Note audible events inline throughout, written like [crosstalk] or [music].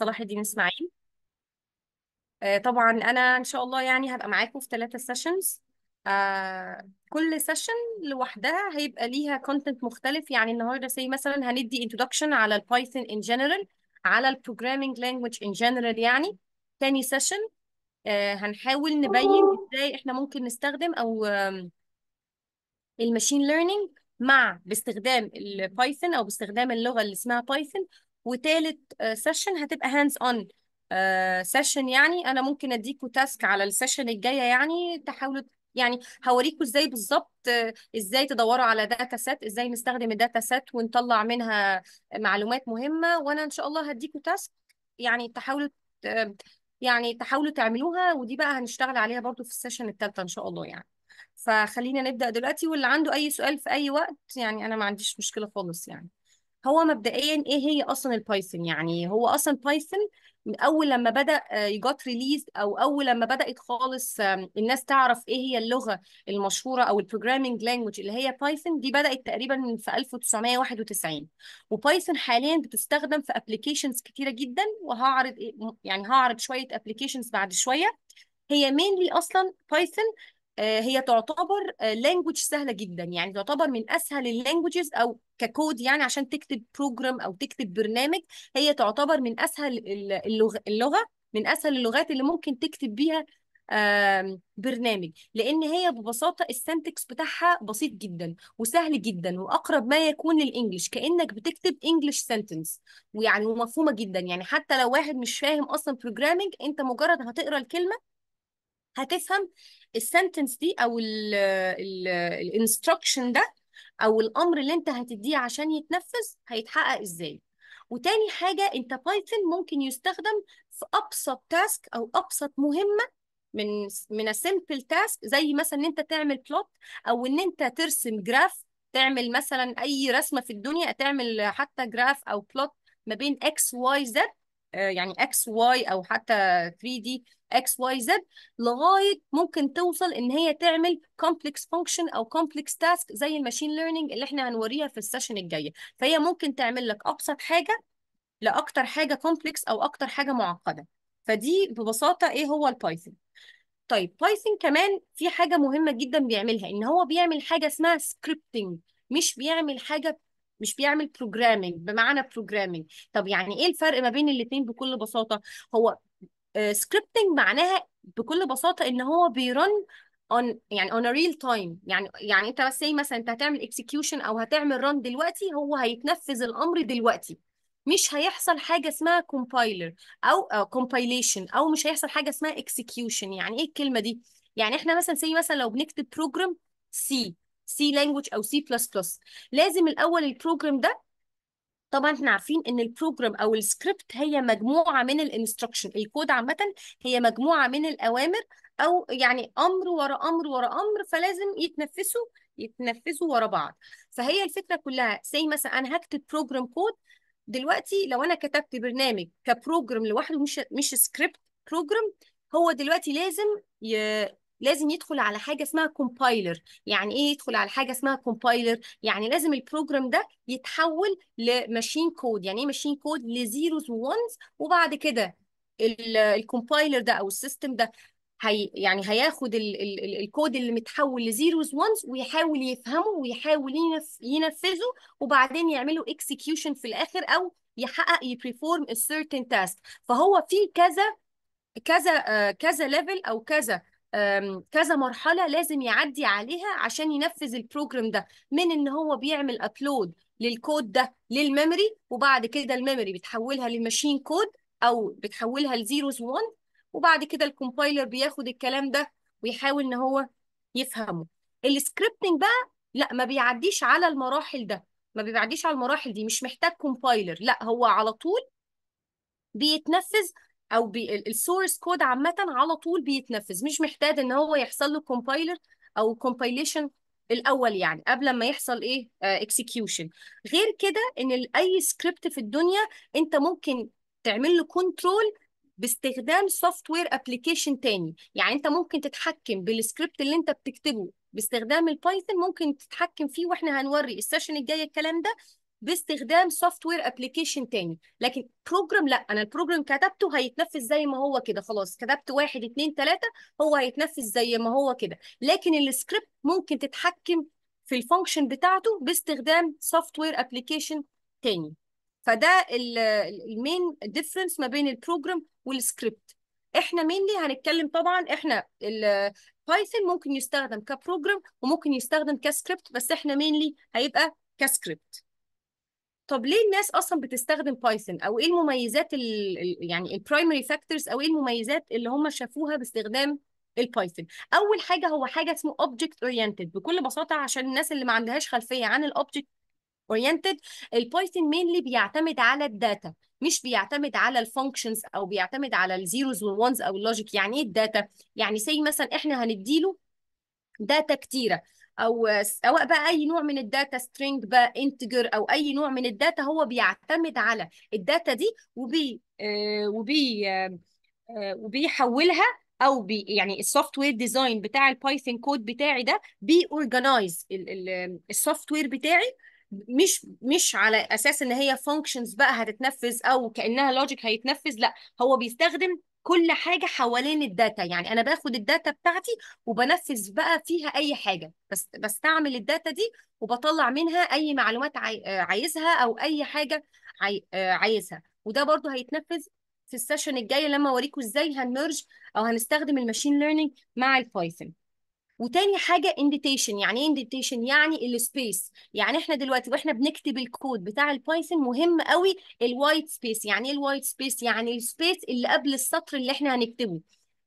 صلاح الدين اسماعيل آه، طبعا انا ان شاء الله يعني هبقى معاكم في ثلاثة سيشنز آه، كل سيشن لوحدها هيبقى ليها كونتنت مختلف يعني النهارده زي مثلا هندي انتدكشن على البايثون ان جنرال على البروجرامينج لانجويج ان جنرال يعني ثاني سيشن آه، هنحاول نبين ازاي احنا ممكن نستخدم او الماشين ليرنينج مع باستخدام البايثون او باستخدام اللغه اللي اسمها بايثون وتالت سيشن آه، هتبقى هاندز اون سيشن يعني انا ممكن اديكوا تاسك على السيشن الجايه يعني تحاولوا يعني هوريكوا ازاي بالظبط آه، ازاي تدوروا على داتا سيت ازاي نستخدم الداتا سيت ونطلع منها معلومات مهمه وانا ان شاء الله هديكوا تاسك يعني تحاولوا يعني تحاولوا تعملوها ودي بقى هنشتغل عليها برضو في السيشن الثالثه ان شاء الله يعني فخلينا نبدا دلوقتي واللي عنده اي سؤال في اي وقت يعني انا ما عنديش مشكله خالص يعني هو مبدئيا ايه هي اصلا البايثون يعني هو اصلا بايثون من اول لما بدا يجات آه، ريليز او اول لما بدات خالص الناس تعرف ايه هي اللغه المشهوره او البروجرامينج لانجوج اللي هي بايثون دي بدات تقريبا في 1991 وبايثون حاليا بتستخدم في ابلكيشنز كتيره جدا وهعرض إيه، يعني هعرض شويه ابلكيشنز بعد شويه هي مينلي اصلا بايثون آه، هي تعتبر لانجوج آه، سهله جدا يعني تعتبر من اسهل اللانجوجز او ككود يعني عشان تكتب بروجرام او تكتب برنامج هي تعتبر من اسهل اللغه, اللغة من اسهل اللغات اللي ممكن تكتب بيها برنامج لان هي ببساطه السنتكس بتاعها بسيط جدا وسهل جدا واقرب ما يكون للانجلش كانك بتكتب انجلش سنتنس ويعني ومفهومه جدا يعني حتى لو واحد مش فاهم اصلا بروجرامنج انت مجرد هتقرا الكلمه هتفهم السنتنس دي او الانستراكشن ده او الامر اللي انت هتديه عشان يتنفذ هيتحقق ازاي وتاني حاجه انت بايثون ممكن يستخدم في ابسط تاسك او ابسط مهمه من من سمبل تاسك زي مثلا ان انت تعمل بلوت او ان انت ترسم جراف تعمل مثلا اي رسمه في الدنيا تعمل حتى جراف او بلوت ما بين اكس واي زد يعني اكس واي او حتى 3 دي اكس واي زد لغايه ممكن توصل ان هي تعمل كومبلكس فانكشن او كومبلكس تاسك زي الماشين ليرنينج اللي احنا هنوريها في السيشن الجايه فهي ممكن تعمل لك ابسط حاجه لاكتر حاجه كومبلكس او اكتر حاجه معقده فدي ببساطه ايه هو البايثون طيب بايثون كمان في حاجه مهمه جدا بيعملها ان هو بيعمل حاجه اسمها سكريبتنج مش بيعمل حاجه مش بيعمل بروجرامنج بمعنى بروجرامنج طب يعني ايه الفرق ما بين الاثنين بكل بساطه هو سكريبتنج آه، معناها بكل بساطه ان هو بيرن اون يعني اون ريل تايم يعني يعني انت بس ايه مثلا انت هتعمل اكسكيوشن او هتعمل ران دلوقتي هو هيتنفذ الامر دلوقتي مش هيحصل حاجه اسمها كومبايلر او uh, او مش هيحصل حاجه اسمها اكسكيوشن يعني ايه الكلمه دي يعني احنا مثلا زي مثلا لو بنكتب بروجرام سي سي لانجوج او سي بلس لازم الاول البروجرام ده طبعا احنا عارفين ان البروجرام او السكريبت هي مجموعه من الانستركشن الكود عامه هي مجموعه من الاوامر او يعني امر ورا امر ورا امر فلازم يتنفسوا يتنفسوا ورا بعض فهي الفكره كلها زي مثلا انا هكتب بروجرام كود دلوقتي لو انا كتبت برنامج كبروجرام لوحده مش مش سكريبت بروجرام هو دلوقتي لازم لازم يدخل على حاجه اسمها كومبايلر يعني ايه يدخل على حاجه اسمها كومبايلر يعني لازم البروجرام ده يتحول لماشين كود يعني ايه ماشين كود لزيروز وونز وبعد كده الكومبايلر ده او السيستم ده هي يعني هياخد الـ الـ الكود اللي متحول لزيروز وانز ويحاول يفهمه ويحاول ينفذه وبعدين يعمله اكسكيوشن في الاخر او يحقق يبرفورم السيرتن تاسك فهو في كذا كذا آه، كذا ليفل او كذا كذا مرحله لازم يعدي عليها عشان ينفذ البروجرام ده من ان هو بيعمل ابلود للكود ده للميموري وبعد كده الميموري بتحولها للماشين كود او بتحولها لزيروز 1 وبعد كده الكومبايلر بياخد الكلام ده ويحاول ان هو يفهمه السكريبتنج بقى لا ما بيعديش على المراحل ده ما بيعديش على المراحل دي مش محتاج كومبايلر لا هو على طول بيتنفذ او السورس كود عامه على طول بيتنفذ مش محتاج ان هو يحصل له كومبايلر او كومبايليشن الاول يعني قبل ما يحصل ايه اكسكيوشن آه، غير كده ان اي سكريبت في الدنيا انت ممكن تعمل له كنترول باستخدام سوفت وير ابلكيشن تاني يعني انت ممكن تتحكم بالسكريبت اللي انت بتكتبه باستخدام البايثون ممكن تتحكم فيه واحنا هنوري السيشن الجايه الكلام ده باستخدام سوفت وير ابلكيشن تاني لكن بروجرام لا انا البروجرام كتبته هيتنفذ زي ما هو كده خلاص كتبت واحد اتنين تلاته هو هيتنفذ زي ما هو كده لكن السكريبت ممكن تتحكم في الفانكشن بتاعته باستخدام سوفت وير ابلكيشن تاني فده المين ديفرنس ما بين البروجرام والسكريبت احنا مينلي هنتكلم طبعا احنا البايثون ممكن يستخدم كبروجرام وممكن يستخدم كسكريبت بس احنا مينلي هيبقى كسكريبت طب ليه الناس اصلا بتستخدم بايثون او ايه المميزات الـ يعني البرايمري فاكتورز او ايه المميزات اللي هم شافوها باستخدام البايثون اول حاجه هو حاجه اسمه اوبجكت اورينتد بكل بساطه عشان الناس اللي ما عندهاش خلفيه عن الاوبجكت اورينتد البايثون مينلي بيعتمد على الداتا مش بيعتمد على الفانكشنز او بيعتمد على الزيروز والونز او اللوجيك يعني ايه الداتا يعني زي مثلا احنا هنديله داتا كتيره او سواء بقى اي نوع من الداتا سترينج بقى انتجر او اي نوع من الداتا هو بيعتمد على الداتا دي وبي آه، وبي آه، آه، وبيحولها او بي يعني السوفت وير ديزاين بتاع البايثون كود بتاعي ده بيورجنايز السوفت وير بتاعي مش مش على اساس ان هي فانكشنز بقى هتتنفذ او كانها لوجيك هيتنفذ لا هو بيستخدم كل حاجه حوالين الداتا يعني انا باخد الداتا بتاعتي وبنفذ بقى فيها اي حاجه بس بستعمل الداتا دي وبطلع منها اي معلومات آه، عايزها او اي حاجه آه، عايزها وده برضو هيتنفذ في السيشن الجايه لما اوريكم ازاي هنمرج او هنستخدم الماشين ليرنينج مع البايثون وتاني حاجه انديتيشن يعني ايه انديتيشن يعني السبيس يعني احنا دلوقتي واحنا بنكتب الكود بتاع البايثون مهم قوي الوايت سبيس يعني ايه الوايت سبيس يعني السبيس اللي قبل السطر اللي احنا هنكتبه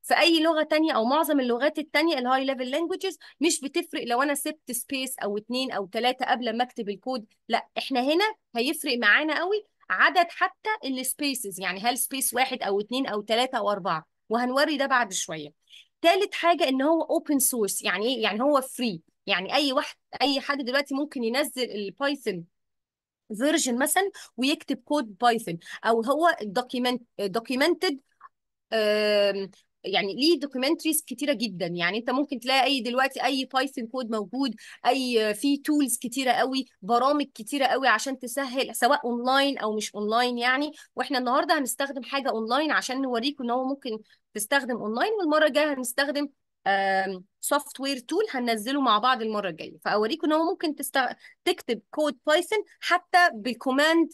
في اي لغه تانية او معظم اللغات التانية الهاي ليفل لانجوجز مش بتفرق لو انا سبت سبيس او اتنين او تلاته قبل ما اكتب الكود لا احنا هنا هيفرق معانا قوي عدد حتى السبيسز يعني هل سبيس واحد او اتنين او تلاته او اربعه وهنوري ده بعد شويه تالت حاجه ان هو اوبن سورس يعني ايه يعني هو فري يعني اي واحد اي حد دلوقتي ممكن ينزل البايثون فيرجن مثلا ويكتب كود بايثون او هو دوكيومنتد دوكيمنتد يعني ليه دوكيومنتريز كتيره جدا يعني انت ممكن تلاقي اي دلوقتي اي بايثون كود موجود اي في تولز كتيره قوي برامج كتيره قوي عشان تسهل سواء اونلاين او مش اونلاين يعني واحنا النهارده هنستخدم حاجه اونلاين عشان نوريكم ان هو ممكن تستخدم اونلاين والمره الجايه هنستخدم سوفت وير تول هننزله مع بعض المره الجايه فاوريكم ان هو ممكن تست... تكتب كود بايثون حتى بالكوماند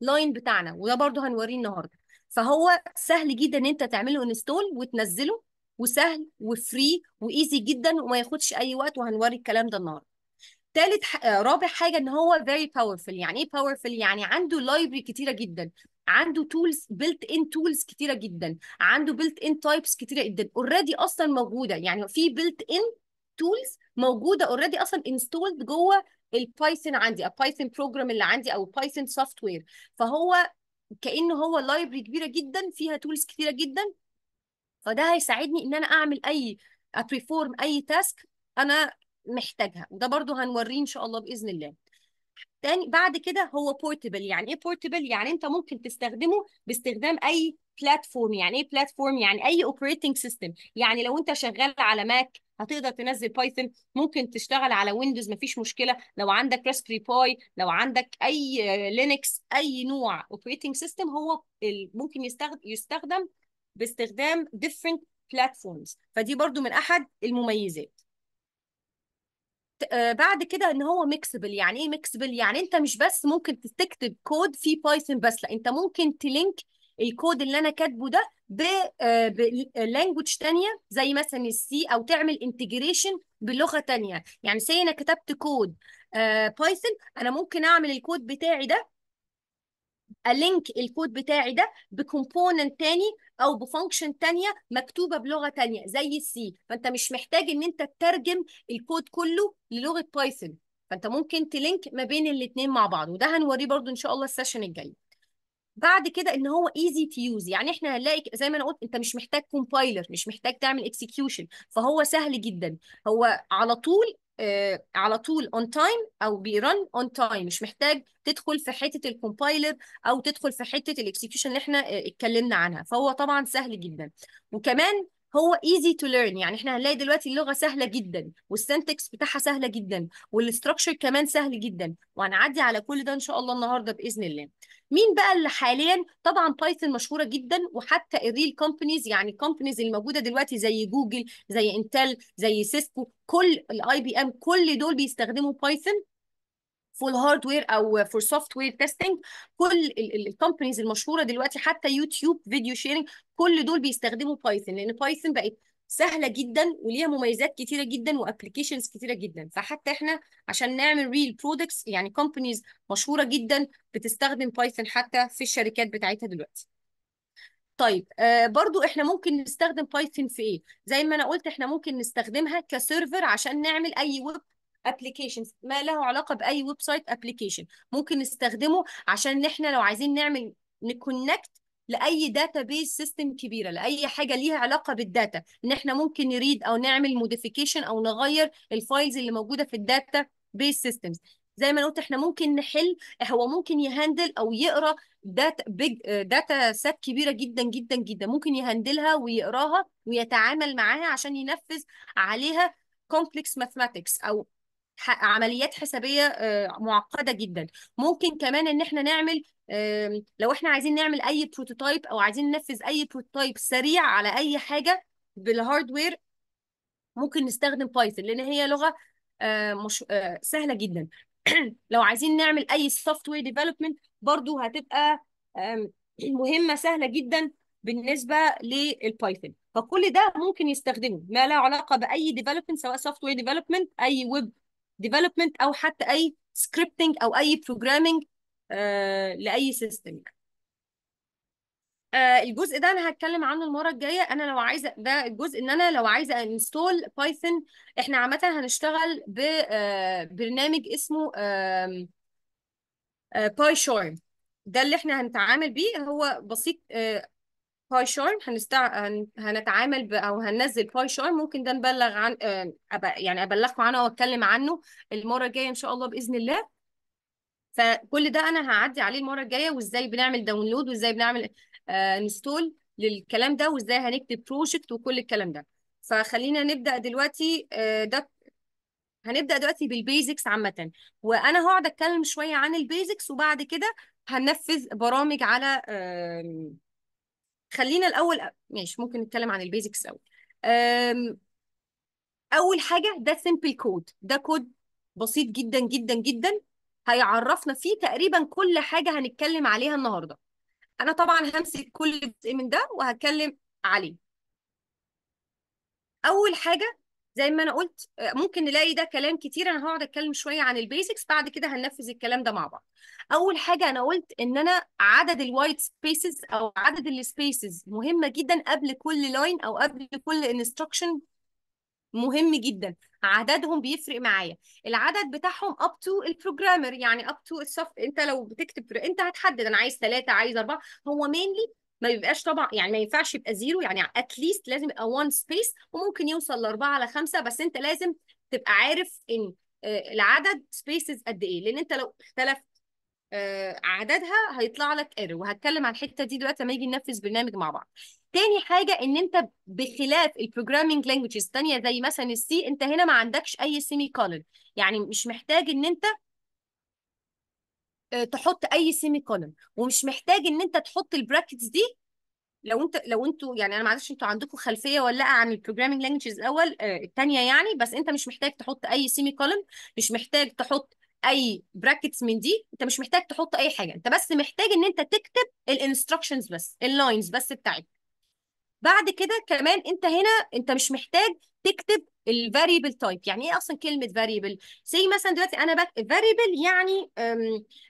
لاين بتاعنا وده برضه هنوريه النهارده فهو سهل جدا ان انت تعمله انستول وتنزله وسهل وفري وايزي جدا وما ياخدش اي وقت وهنوري الكلام ده النهارده تالت ح... آه، رابع حاجه ان هو فيري باورفل يعني ايه باورفل يعني عنده لايبرري كتيره جدا عنده تولز بيلت ان تولز كتيره جدا عنده بيلت ان تايبس كتيره جدا اوريدي اصلا موجوده يعني في بيلت ان تولز موجوده اوريدي اصلا انستولد جوه البايثون عندي البايثون بروجرام اللي عندي او البايثون سوفت وير فهو كانه هو لايبرري كبيره جدا فيها تولز كتيره جدا فده هيساعدني ان انا اعمل اي ابريفورم اي تاسك انا محتاجها وده برضو هنوريه ان شاء الله باذن الله تاني بعد كده هو بورتبل يعني ايه بورتبل يعني انت ممكن تستخدمه باستخدام اي بلاتفورم يعني ايه بلاتفورم يعني اي اوبريتنج سيستم يعني لو انت شغال على ماك هتقدر تنزل بايثون ممكن تشتغل على ويندوز مفيش مشكله لو عندك راسبري باي لو عندك اي لينكس اي نوع اوبريتنج سيستم هو ممكن يستخدم باستخدام ديفرنت بلاتفورمز فدي برضو من احد المميزات آه، بعد كده ان هو ميكسبل يعني ايه ميكسبل يعني انت مش بس ممكن تكتب كود في بايثون بس لا انت ممكن تلينك الكود اللي انا كاتبه ده ب آه، بلانجوج آه، تانية زي مثلا السي او تعمل انتجريشن بلغه تانية يعني سي انا كتبت كود بايثون انا ممكن اعمل الكود بتاعي ده ألينك الكود بتاعي ده بكومبوننت تاني أو بفانكشن تانية مكتوبة بلغة تانية زي السي فأنت مش محتاج إن أنت تترجم الكود كله للغة بايثون فأنت ممكن تلينك ما بين الاتنين مع بعض وده هنوريه برضو إن شاء الله السيشن الجاي بعد كده ان هو ايزي تو يوز يعني احنا هنلاقي زي ما انا قلت انت مش محتاج كومبايلر مش محتاج تعمل اكسكيوشن فهو سهل جدا هو على طول آه، على طول اون تايم او بيرن اون تايم مش محتاج تدخل في حته الكومبايلر او تدخل في حته الاكسكيوشن اللي احنا آه، اتكلمنا عنها فهو طبعا سهل جدا وكمان هو ايزي تو ليرن يعني احنا هنلاقي دلوقتي اللغه سهله جدا والسنتكس بتاعها سهله جدا والاستراكشر كمان سهل جدا وهنعدي على كل ده ان شاء الله النهارده باذن الله مين بقى اللي حاليا طبعا بايثون مشهوره جدا وحتى الريل كومبانيز يعني الكومبانيز الموجوده دلوقتي زي جوجل زي انتل زي سيسكو كل الاي بي ام كل دول بيستخدموا بايثون فور هاردوير او فور سوفت وير تيستنج كل الكومبانيز المشهوره دلوقتي حتى يوتيوب فيديو شيرنج كل دول بيستخدموا بايثون لان بايثون بقت سهله جدا وليها مميزات كتيره جدا وابلكيشنز كتيره جدا فحتى احنا عشان نعمل ريل برودكتس يعني كومبانيز مشهوره جدا بتستخدم بايثون حتى في الشركات بتاعتها دلوقتي طيب آه برضو احنا ممكن نستخدم بايثون في ايه زي ما انا قلت احنا ممكن نستخدمها كسيرفر عشان نعمل اي ويب ابلكيشنز ما له علاقه باي ويب سايت ابلكيشن ممكن نستخدمه عشان ان احنا لو عايزين نعمل نكونكت لاي داتا بيز سيستم كبيره لاي حاجه ليها علاقه بالداتا ان احنا ممكن نريد او نعمل موديفيكيشن او نغير الفايلز اللي موجوده في الداتا بيز سيستمز زي ما قلت احنا ممكن نحل هو ممكن يهندل او يقرا داتا بيج داتا سيت كبيره جدا جدا جدا ممكن يهندلها ويقراها ويتعامل معاها عشان ينفذ عليها كومبلكس ماثماتكس او عمليات حسابيه آه، معقده جدا ممكن كمان ان احنا نعمل لو احنا عايزين نعمل اي بروتوتايب او عايزين ننفذ اي بروتوتايب سريع على اي حاجه بالهاردوير ممكن نستخدم بايثون لان هي لغه آه، مش آه، سهله جدا [clears throat] لو عايزين نعمل اي سوفت وير ديفلوبمنت برضو هتبقى مهمه سهله جدا بالنسبه للبايثون فكل ده ممكن يستخدمه ما له علاقه باي ديفلوبمنت سواء سوفت وير ديفلوبمنت اي ويب ديفلوبمنت او حتى اي سكريبتنج او اي بروجرامنج آه، لاي سيستم آه، الجزء ده انا هتكلم عنه المره الجايه انا لو عايزه ده الجزء ان انا لو عايزه انستول بايثون احنا عامه هنشتغل ببرنامج آه، اسمه باي شارم ده اللي احنا هنتعامل بيه هو بسيط باي شارم هنستع... هن... هنتعامل ب... او هننزل باي شارم ممكن ده نبلغ عن آه، أب... يعني ابلغكم عنه واتكلم عنه المره الجايه ان شاء الله باذن الله فكل ده انا هعدي عليه المره الجايه وازاي بنعمل داونلود وازاي بنعمل آه انستول للكلام ده وازاي هنكتب بروجكت وكل الكلام ده فخلينا نبدا دلوقتي آه ده هنبدا دلوقتي بالبيزكس عامه وانا هقعد اتكلم شويه عن البيزكس وبعد كده هننفذ برامج على آه خلينا الاول ماشي ممكن نتكلم عن البيزكس الاول اول حاجه ده سمبل كود ده كود بسيط جدا جدا جدا هيعرفنا فيه تقريبا كل حاجه هنتكلم عليها النهارده انا طبعا همسك كل جزء من ده وهتكلم عليه اول حاجه زي ما انا قلت آه، ممكن نلاقي ده كلام كتير انا هقعد اتكلم شويه عن البيزكس بعد كده هننفذ الكلام ده مع بعض اول حاجه انا قلت ان انا عدد الوايت سبيسز او عدد السبيسز مهمه جدا قبل كل لاين او قبل كل انستراكشن مهم جدا عددهم بيفرق معايا العدد بتاعهم اب تو البروجرامر يعني اب تو الصف انت لو بتكتب انت هتحدد انا عايز ثلاثه عايز اربعه هو مينلي ما بيبقاش طبعا يعني ما ينفعش يبقى زيرو يعني اتليست لازم يبقى 1 سبيس وممكن يوصل لاربعه على خمسه بس انت لازم تبقى عارف ان آه، العدد سبيسز قد ايه لان انت لو اختلفت آه، عددها هيطلع لك ايرور وهتكلم عن الحته دي دلوقتي لما يجي ننفذ برنامج مع بعض تاني حاجه ان انت بخلاف البروجرامينج لانجوجز الثانيه زي مثلا السي انت هنا ما عندكش اي سيمي كولر يعني مش محتاج ان انت آه، تحط اي سيمي كولون ومش محتاج ان انت تحط البراكتس دي لو انت لو انتوا يعني انا معلش انتوا عندكم خلفيه ولا عن البروجرامينج لانجوجز الاول آه، الثانيه يعني بس انت مش محتاج تحط اي سيمي كولون مش محتاج تحط اي براكتس من دي انت مش محتاج تحط اي حاجه انت بس محتاج ان انت تكتب الانستراكشنز بس اللاينز بس بتاعتك بعد كده كمان انت هنا انت مش محتاج تكتب الفاريبل تايب يعني ايه اصلا كلمه فاريبل زي مثلا دلوقتي انا بك فاريبل يعني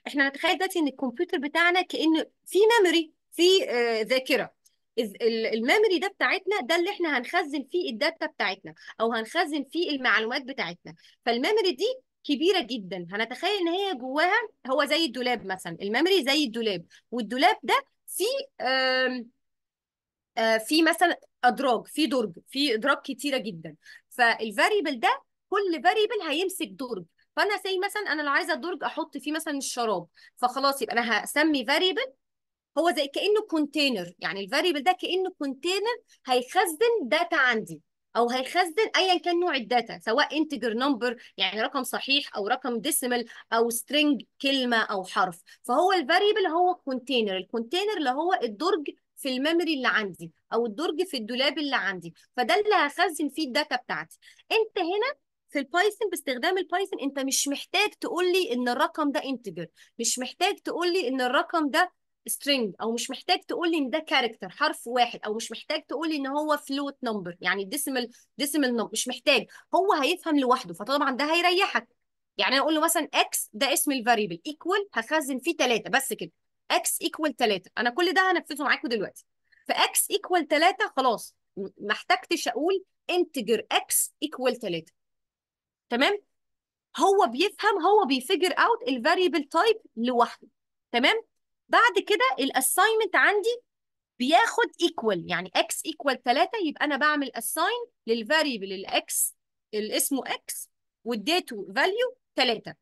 احنا نتخيل دلوقتي ان الكمبيوتر بتاعنا كان في ميموري في آه، ذاكره الميموري ده بتاعتنا ده اللي احنا هنخزن فيه الداتا بتاعتنا او هنخزن فيه المعلومات بتاعتنا فالميموري دي كبيره جدا هنتخيل ان هي جواها هو زي الدولاب مثلا الميموري زي الدولاب والدولاب ده فيه آه، في مثلا ادراج في درج في ادراج كتيره جدا فالفاريبل ده كل فاريبل هيمسك درج فانا زي مثلا انا لو عايزه الدرج احط فيه مثلا الشراب فخلاص يبقى انا هسمي فاريبل هو زي كانه كونتينر يعني الفاريبل ده كانه كونتينر هيخزن داتا عندي او هيخزن ايا كان نوع الداتا سواء انتجر نمبر يعني رقم صحيح او رقم ديسيمال او سترينج كلمه او حرف فهو الفاريبل هو كونتينر الكونتينر اللي هو الدرج في الميموري اللي عندي او الدرج في الدولاب اللي عندي فده اللي هخزن فيه الداتا بتاعتي انت هنا في البايثون باستخدام البايثون انت مش محتاج تقول لي ان الرقم ده انتجر مش محتاج تقول لي ان الرقم ده string او مش محتاج تقول لي ان ده كاركتر حرف واحد او مش محتاج تقول لي ان هو float number يعني ديسيمال ديسيمال نمبر مش محتاج هو هيفهم لوحده فطبعا ده هيريحك يعني انا اقول له مثلا x ده اسم الفاريبل equal هخزن فيه ثلاثه بس كده x equal 3 انا كل ده هنفذه معاكم دلوقتي ف-x equal 3 خلاص ما احتجتش اقول انتجر x equal 3 تمام هو بيفهم هو بيفجر اوت الفاريبل تايب لوحده تمام بعد كده الاساينمنت عندي بياخد ايكوال يعني x equal 3 يبقى انا بعمل اساين للفاريبل الاكس اللي اسمه x واديته فاليو 3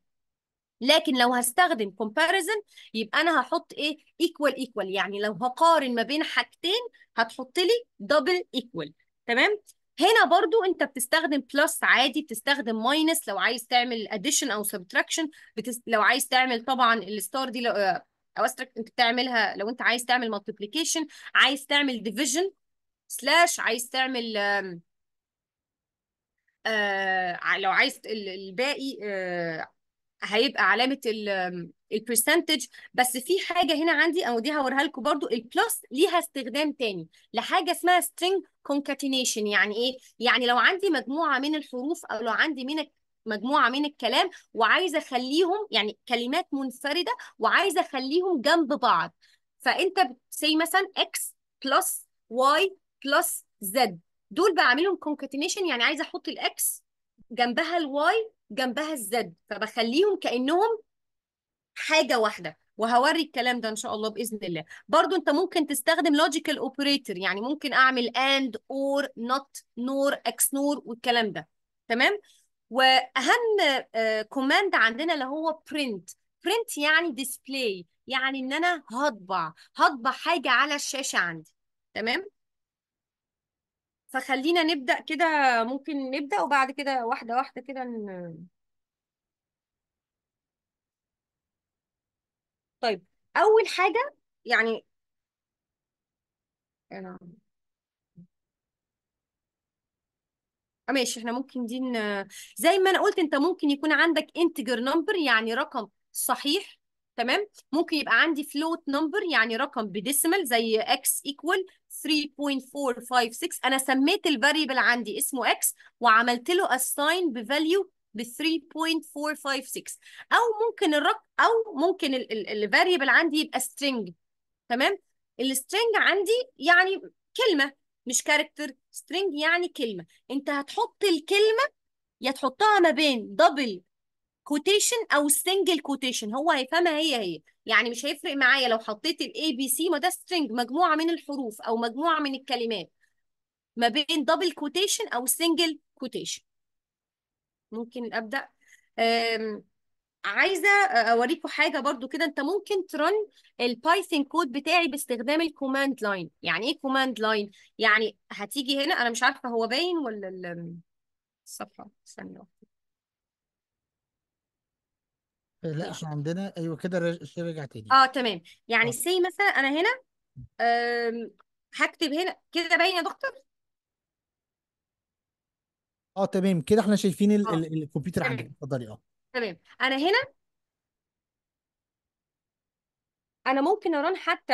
لكن لو هستخدم comparison يبقى انا هحط ايه equal equal يعني لو هقارن ما بين حاجتين هتحط لي double equal تمام هنا برضو انت بتستخدم بلس عادي بتستخدم ماينس لو عايز تعمل اديشن او سبتراكشن بتس... لو عايز تعمل طبعا الستار دي لو... آه، او استرك انت بتعملها لو انت عايز تعمل multiplication عايز تعمل ديفيجن سلاش عايز تعمل آه لو عايز الباقي آه هيبقى علامه البرسنتج بس في حاجه هنا عندي او دي هوريها لكم برضو البلس ليها استخدام تاني لحاجه اسمها string concatenation يعني ايه يعني لو عندي مجموعه من الحروف او لو عندي من مجموعه من الكلام وعايزه اخليهم يعني كلمات منفرده وعايزه اخليهم جنب بعض فانت زي مثلا x بلس y بلس z دول بعملهم concatenation يعني عايزه احط الاكس جنبها الواي جنبها الزد فبخليهم كانهم حاجه واحده وهوري الكلام ده ان شاء الله باذن الله برضو انت ممكن تستخدم لوجيكال اوبريتور يعني ممكن اعمل اند اور نوت نور اكس نور والكلام ده تمام واهم كوماند آه، عندنا اللي هو برنت برنت يعني ديسبلاي يعني ان انا هطبع هطبع حاجه على الشاشه عندي تمام فخلينا نبدأ كده ممكن نبدأ وبعد كده واحدة واحدة كده ن... طيب أول حاجة يعني أنا آه، ماشي احنا ممكن دي زي ما انا قلت انت ممكن يكون عندك انتجر نمبر يعني رقم صحيح تمام ممكن يبقى عندي فلوت نمبر يعني رقم بديسمال زي اكس ايكوال 3.456 انا سميت الفاريبل عندي اسمه اكس وعملت له اساين بفاليو ب 3.456 او ممكن الرقم او ممكن الفاريبل عندي يبقى string تمام السترينج عندي يعني كلمه مش كاركتر string يعني كلمه انت هتحط الكلمه يا تحطها ما بين دبل كوتيشن او سنجل كوتيشن هو هيفهمها هي هي يعني مش هيفرق معايا لو حطيت الاي بي سي ما ده سترينج مجموعه من الحروف او مجموعه من الكلمات ما بين دبل كوتيشن او سنجل كوتيشن ممكن ابدا عايزه اوريكم حاجه برضو كده انت ممكن ترن البايثون كود بتاعي باستخدام الكوماند لاين يعني ايه كوماند لاين يعني هتيجي هنا انا مش عارفه هو باين ولا الصفحه استنى لا احنا عندنا ايوه كده رج- رجع تاني اه تمام يعني اه سي مثلا انا هنا أم، هكتب هنا كده باين يا دكتور اه تمام كده احنا شايفين ال اه ال الكمبيوتر عندنا اتفضلي اه تمام انا هنا انا ممكن اران حتى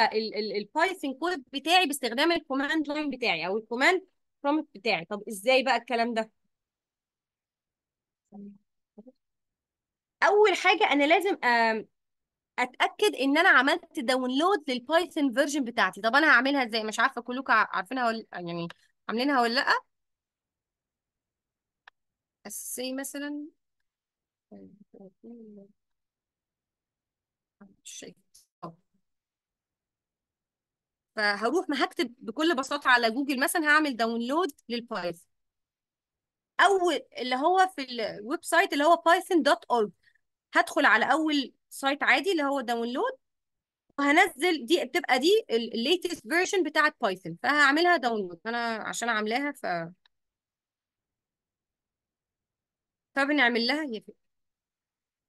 البايثون كود بتاعي باستخدام الكوماند لاين بتاعي او الكوماند برومبت بتاعي طب ازاي بقى الكلام ده اول حاجه انا لازم اتاكد ان انا عملت داونلود للبايثون فيرجن بتاعتي طب انا هعملها ازاي مش عارفه كلكم عارفينها ولا يعني عاملينها ولا لا اساسي مثلا فهروح ما هكتب بكل بساطه على جوجل مثلا هعمل داونلود للبايثون اول اللي هو في الويب سايت اللي هو python.org هدخل على اول سايت عادي اللي هو داونلود وهنزل دي بتبقى دي الليتست فيرجن بتاعه بايثون فهعملها داونلود انا عشان عاملاها ف فبنعمل لها هي فكرة.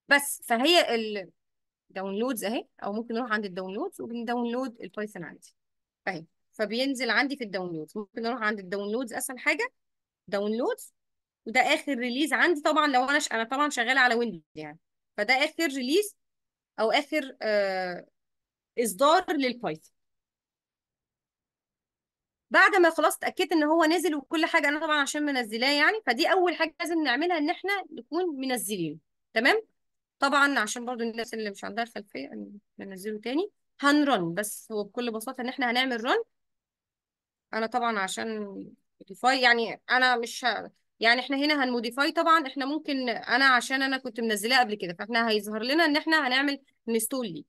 بس فهي الداونلودز اهي او ممكن نروح عند الداونلودز وبنداونلود البايثون عندي اهي فبينزل عندي في الداونلودز ممكن اروح عند الداونلودز اسهل حاجه داونلودز وده اخر ريليز عندي طبعا لو انا ش... انا طبعا شغاله على ويندوز يعني فده اخر ريليس او اخر آه، اصدار للبايثون بعد ما خلاص اتاكدت ان هو نزل وكل حاجه انا طبعا عشان منزلاه يعني فدي اول حاجه لازم نعملها ان احنا نكون منزلينه تمام طبعا عشان برضو الناس اللي مش عندها الخلفيه ننزله تاني هنرن بس هو بكل بساطه ان احنا هنعمل رن انا طبعا عشان يعني انا مش يعني احنا هنا هنموديفاي طبعا احنا ممكن انا عشان انا كنت منزلاه قبل كده فاحنا هيظهر لنا ان احنا هنعمل انستول لي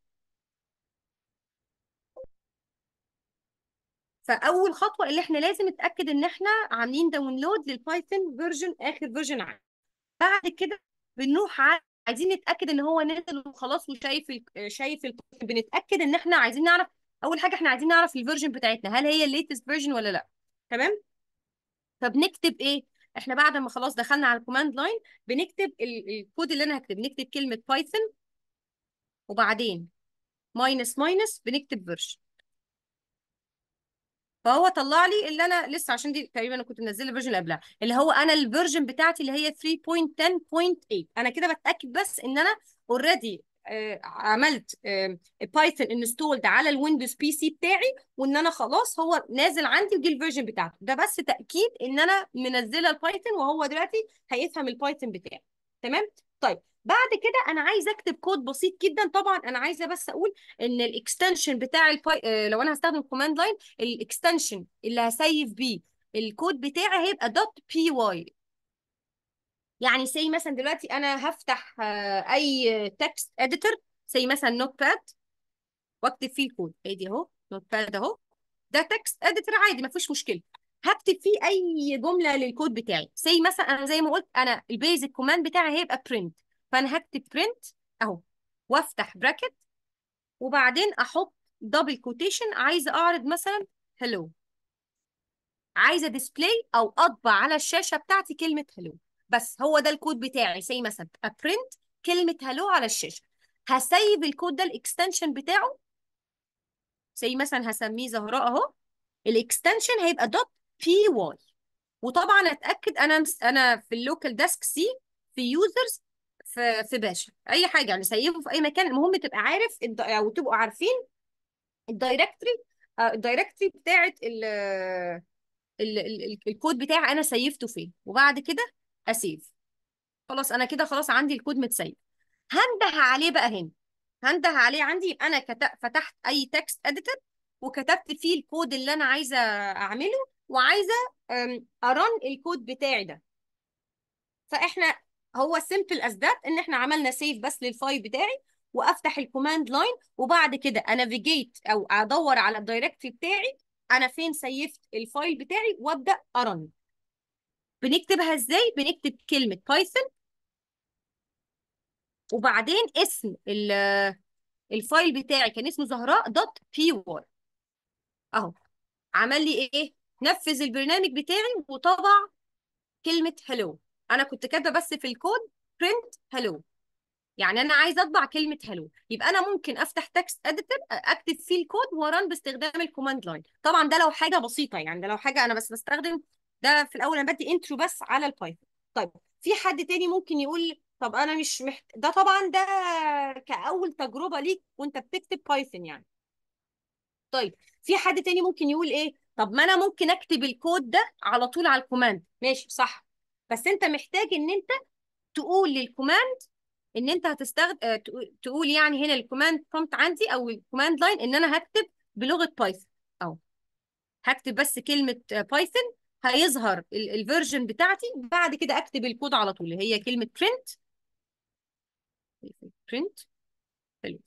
فاول خطوه اللي احنا لازم نتاكد ان احنا عاملين داونلود للبايثون فيرجن اخر فيرجن عام بعد كده بنروح على عايزين نتاكد ان هو نزل وخلاص وشايف شايف بنتاكد ان احنا عايزين نعرف اول حاجه احنا عايزين نعرف الفيرجن بتاعتنا هل هي الليتست فيرجن ولا لا تمام فبنكتب ايه احنا بعد ما خلاص دخلنا على الكوماند لاين بنكتب الكود اللي انا هكتب نكتب كلمه بايثون وبعدين ماينس ماينس بنكتب فيرجن فهو طلع لي اللي انا لسه عشان دي تقريبا انا كنت منزله فيرجن قبلها اللي هو انا الفيرجن بتاعتي اللي هي 3.10.8 انا كده بتاكد بس ان انا اوريدي آه، عملت بايثون آه، انستولد على الويندوز بي سي بتاعي وان انا خلاص هو نازل عندي وجي الفيرجن بتاعته ده بس تاكيد ان انا منزله البايثون وهو دلوقتي هيفهم البايثون بتاعي تمام طيب بعد كده انا عايزه اكتب كود بسيط جدا طبعا انا عايزه بس اقول ان الاكستنشن بتاع الباي... آه، لو انا هستخدم كوماند لاين الاكستنشن اللي هسيف بيه الكود بتاعي هيبقى دوت بي واي يعني سي مثلا دلوقتي انا هفتح آه، اي تكست اديتور سي مثلا نوت باد واكتب فيه كود ادي إيه اهو نوت باد اهو ده تكست اديتور عادي ما فيش مشكله هكتب فيه اي جمله للكود بتاعي سي مثلا انا زي ما قلت انا البيزك كوماند بتاعي هيبقى برنت فانا هكتب برنت اهو وافتح براكت وبعدين احط دبل كوتيشن عايزه اعرض مثلا هلو عايزه ديسبلاي او اطبع على الشاشه بتاعتي كلمه هلو بس هو ده الكود بتاعي زي مثلا ابرنت كلمه هلو على الشاشه هسيب الكود ده الاكستنشن بتاعه زي مثلا هسميه زهراء اهو الاكستنشن هيبقى دوت بي واي وطبعا اتاكد انا مس... انا في اللوكال ديسك سي في يوزرز في في باشا اي حاجه يعني سيبه في اي مكان المهم تبقى عارف الد... او تبقوا عارفين الدايركتري آه، الدايركتري بتاعت ال... ال... ال... الكود بتاعي انا سيفته فين وبعد كده اسيف خلاص انا كده خلاص عندي الكود متسيف هنده عليه بقى هنا هنده عليه عندي انا فتحت اي تكست اديتر وكتبت فيه الكود اللي انا عايزه اعمله وعايزه ارن الكود بتاعي ده فاحنا هو سيمبل از ذات ان احنا عملنا سيف بس للفايل بتاعي وافتح الكوماند لاين وبعد كده انافيجيت او ادور على الدايركتري بتاعي انا فين سيفت الفايل بتاعي وابدا ارن بنكتبها ازاي بنكتب كلمه بايثون وبعدين اسم الفايل بتاعي كان اسمه زهراء دوت بي واي اهو عمل لي ايه نفذ البرنامج بتاعي وطبع كلمه هلو انا كنت كاتبه بس في الكود print hello يعني انا عايزه اطبع كلمه هلو يبقى انا ممكن افتح تكست اديتور اكتب فيه الكود وران باستخدام الكوماند لاين طبعا ده لو حاجه بسيطه يعني ده لو حاجه انا بس بستخدم ده في الاول انا بدي انترو بس على البايثون طيب في حد تاني ممكن يقول طب انا مش محت... ده طبعا ده كاول تجربه ليك وانت بتكتب بايثون يعني طيب في حد تاني ممكن يقول ايه طب ما انا ممكن اكتب الكود ده على طول على الكوماند ماشي صح بس انت محتاج ان انت تقول للكوماند ان انت هتستخدم آه، تقول يعني هنا الكوماند برومبت عندي او الكوماند لاين ان انا هكتب بلغه بايثون اهو هكتب بس كلمه بايثون هيظهر الفيرجن بتاعتي بعد كده اكتب الكود على طول اللي هي كلمه print print حلو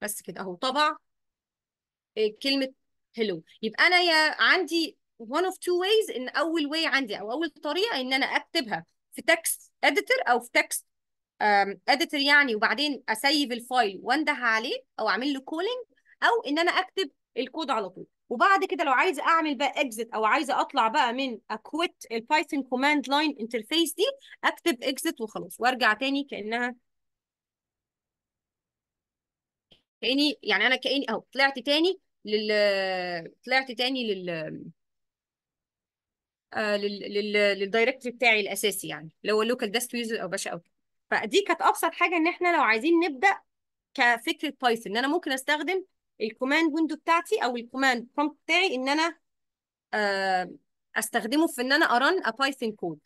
بس كده اهو طبع آه، كلمه hello يبقى انا يا عندي one of two ways ان اول way عندي او اول طريقه ان انا اكتبها في تكست editor او في تكست editor يعني وبعدين اسيف الفايل وانده عليه او اعمل له calling او ان انا اكتب الكود على طول وبعد كده لو عايزه اعمل بقى اكزت او عايزه اطلع بقى من اكويت البايثون كوماند لاين انترفيس دي اكتب اكزت وخلاص وارجع تاني كانها كاني يعني انا كاني اهو طلعت تاني لل طلعت تاني لل آه لل لل للدايركتري بتاعي الاساسي يعني اللي هو اللوكال ديسك يوزر او باشا او فدي كانت ابسط حاجه ان احنا لو عايزين نبدا كفكره بايثون ان انا ممكن استخدم الكوماند ويندو بتاعتي او الكوماند برومبت بتاعي ان انا آه، استخدمه في ان انا ارن بايثون كود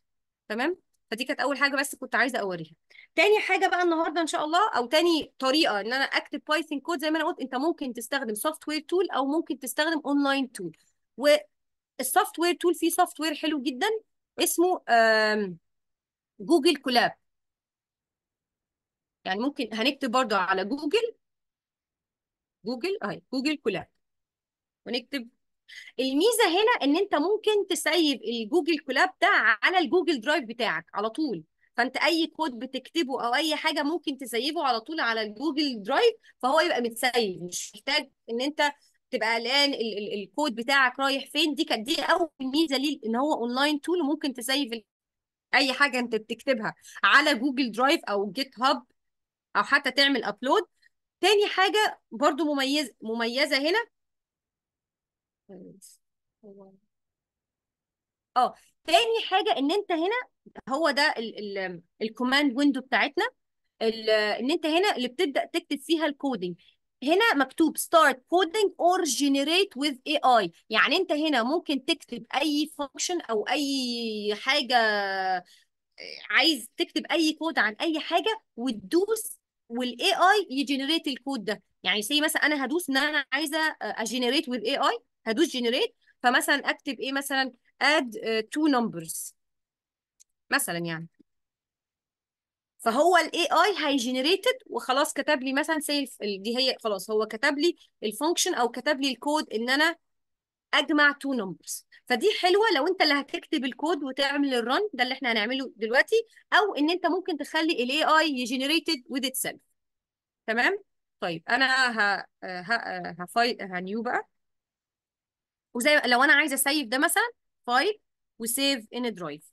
تمام فدي كانت اول حاجه بس كنت عايزه اوريها تاني حاجه بقى النهارده ان شاء الله او تاني طريقه ان انا اكتب بايثون كود زي ما انا قلت انت ممكن تستخدم سوفت وير تول او ممكن تستخدم اونلاين تول والسوفت وير تول فيه سوفت وير حلو جدا اسمه جوجل كولاب يعني ممكن هنكتب برضو على جوجل جوجل اهي جوجل كولاب ونكتب الميزه هنا ان انت ممكن تسيب الجوجل كولاب ده على الجوجل درايف بتاعك على طول فانت اي كود بتكتبه او اي حاجه ممكن تسيبه على طول على الجوجل درايف فهو يبقى متسيب مش محتاج ان انت تبقى قلقان الكود بتاعك رايح فين دي كانت دي اول ميزه ليه ان هو اونلاين تول ممكن تسيب اي حاجه انت بتكتبها على جوجل درايف او جيت هاب او حتى تعمل ابلود تاني حاجة برضو مميز مميزة هنا اه تاني حاجة ان انت هنا هو ده الكوماند ويندو بتاعتنا ال ان انت هنا اللي بتبدأ تكتب فيها الكودينج هنا مكتوب start coding or generate with AI يعني انت هنا ممكن تكتب اي فانكشن او اي حاجة عايز تكتب اي كود عن اي حاجة وتدوس والاي اي يجنريت الكود ده يعني سي مثلا انا هدوس ان انا عايزه آه، اجنريت وذ اي اي هدوس جنريت فمثلا اكتب ايه مثلا اد تو نمبرز مثلا يعني فهو الاي اي هيجنريتد وخلاص كتب لي مثلا سيف دي هي خلاص هو كتب لي الفانكشن او كتب لي الكود ان انا اجمع تو نمبرز فدي حلوه لو انت اللي هتكتب الكود وتعمل الرن ده اللي احنا هنعمله دلوقتي او ان انت ممكن تخلي الاي اي يجنريتد وذ ات سيلف تمام طيب انا ه... ه... هفاي هنيو بقى وزي لو انا عايزه اسيف ده مثلا فايل وسيف ان درايف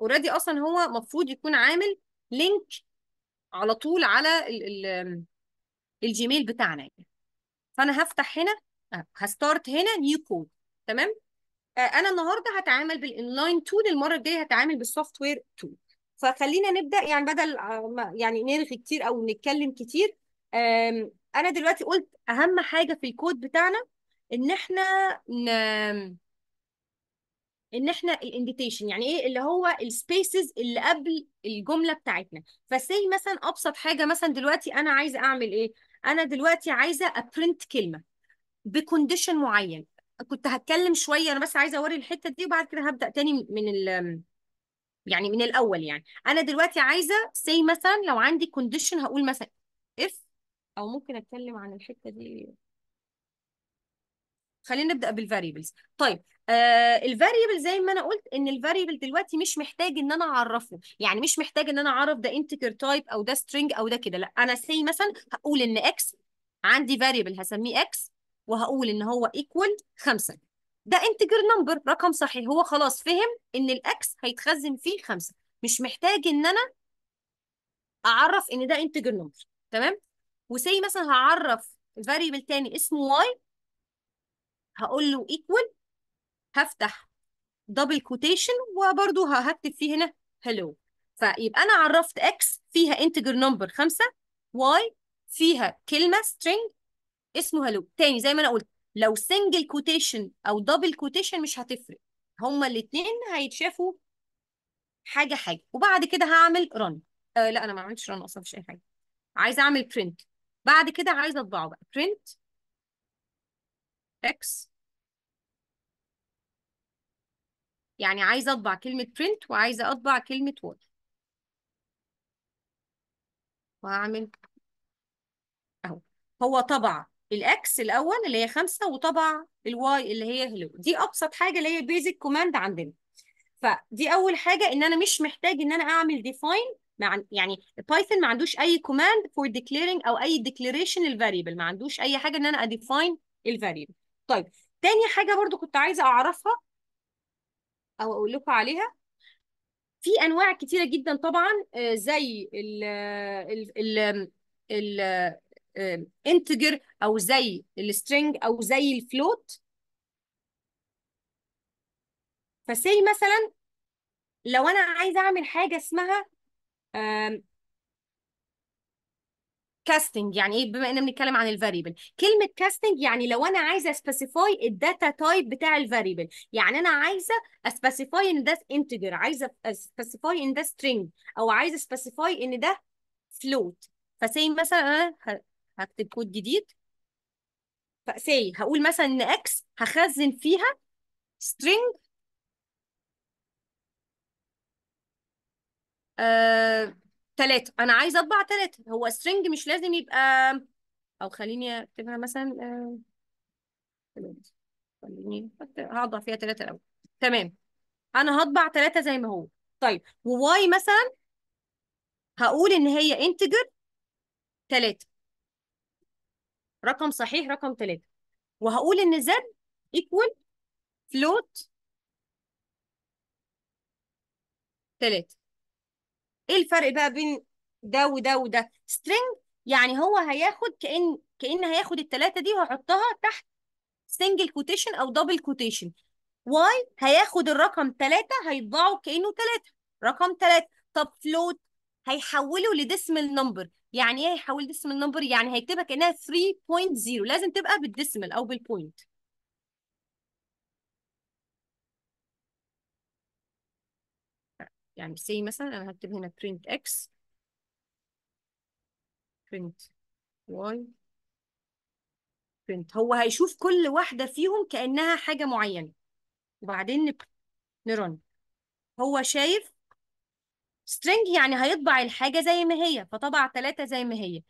اوريدي اصلا هو المفروض يكون عامل لينك على طول على ال... ال... الجيميل بتاعنا يعني. فانا هفتح هنا هستارت هنا نيو كود تمام آه، انا النهارده هتعامل بالانلاين تول المره الجايه هتعامل بالسوفت وير تول فخلينا نبدا يعني بدل آه، يعني نرغي كتير او نتكلم كتير انا دلوقتي قلت اهم حاجه في الكود بتاعنا ان احنا ن... ان احنا الانديتيشن يعني ايه اللي هو السبيسز اللي قبل الجمله بتاعتنا فسي مثلا ابسط حاجه مثلا دلوقتي انا عايزه اعمل ايه انا دلوقتي عايزه ابرنت كلمه بكونديشن معين كنت هتكلم شويه انا بس عايزه اوري الحته دي وبعد كده هبدا تاني من ال يعني من الاول يعني انا دلوقتي عايزه سي مثلا لو عندي كونديشن هقول مثلا اف او ممكن اتكلم عن الحته دي خلينا نبدا بالفاريبلز طيب آه الفاريبل زي ما انا قلت ان الفاريبل دلوقتي مش محتاج ان انا اعرفه يعني مش محتاج ان انا اعرف ده انتجر تايب او ده سترينج او ده كده لا انا سي مثلا هقول ان اكس عندي فاريبل هسميه اكس وهقول ان هو ايكوال 5 ده انتجر نمبر رقم صحيح هو خلاص فهم ان الاكس هيتخزن فيه 5 مش محتاج ان انا اعرف ان ده انتجر نمبر تمام وسي مثلا هعرف فاريبل تاني اسمه واي هقول له ايكوال هفتح دبل كوتيشن وبرده هكتب فيه هنا هلو فيبقى انا عرفت اكس فيها انتجر نمبر 5 واي فيها كلمه سترينج اسمه هلو تاني زي ما انا قلت لو سنجل كوتيشن او دبل كوتيشن مش هتفرق هما الاثنين هيتشافوا حاجه حاجه وبعد كده هعمل رن آه لا انا ما عملتش رن اصلا مفيش اي حاجه عايزه اعمل برنت بعد كده عايزه اطبعه بقى برنت اكس يعني عايزه اطبع كلمه برنت وعايزه اطبع كلمه word وهعمل اهو هو طبع الاكس الاول اللي هي 5 وطبع الواي اللي هي هلو دي ابسط حاجه اللي هي بيزك كوماند عندنا فدي اول حاجه ان انا مش محتاج ان انا اعمل ديفاين مع يعني بايثون ما عندوش اي كوماند فور ديكليرنج او اي ديكليريشن الفاريبل ما عندوش اي حاجه ان انا اديفاين الفاريبل طيب تاني حاجه برضو كنت عايزه اعرفها او اقول لكم عليها في انواع كتيره جدا طبعا آه، زي الـ آه، ال ال انتجر او زي السترنج او زي الفلوت فسي مثلا لو انا عايزه اعمل حاجه اسمها كاستنج يعني ايه بما اننا بنتكلم عن الفاريبل كلمه كاستنج يعني لو انا عايزه سبيسيفاي الداتا تايب بتاع الفاريبل يعني انا عايزه اسبيسيفاي ان ده انتجر عايزه اسبيسيفاي ان ده سترنج او عايزه اسبيسيفاي ان ده فلوت فسي مثلا انا آه، هكتب كود جديد فسي هقول مثلا ان اكس هخزن فيها string آه، تلاتة انا عايزه اطبع تلاتة هو string مش لازم يبقى او خليني اكتبها مثلا آه، خليني هقطع فيها تلاتة الاول تمام انا هطبع تلاتة زي ما هو طيب وواي مثلا هقول ان هي انتجر تلاتة رقم صحيح رقم 3 وهقول ان z equal float 3 ايه الفرق بقى بين ده وده وده string يعني هو هياخد كأن كأن هياخد التلاتة دي وهحطها تحت single quotation أو double quotation واي هياخد الرقم 3 هيطبعه كأنه 3 رقم 3 طب float هيحوله لديسمال نمبر يعني ايه هيحول ديسمال نمبر يعني هيكتبها كانها 3.0 لازم تبقى بالديسمال او بالبوينت يعني سي مثلا انا هكتب هنا print x print y print هو هيشوف كل واحده فيهم كانها حاجه معينه وبعدين نرن هو شايف string يعني هيطبع الحاجة زي ما هي فطبع 3 زي ما هي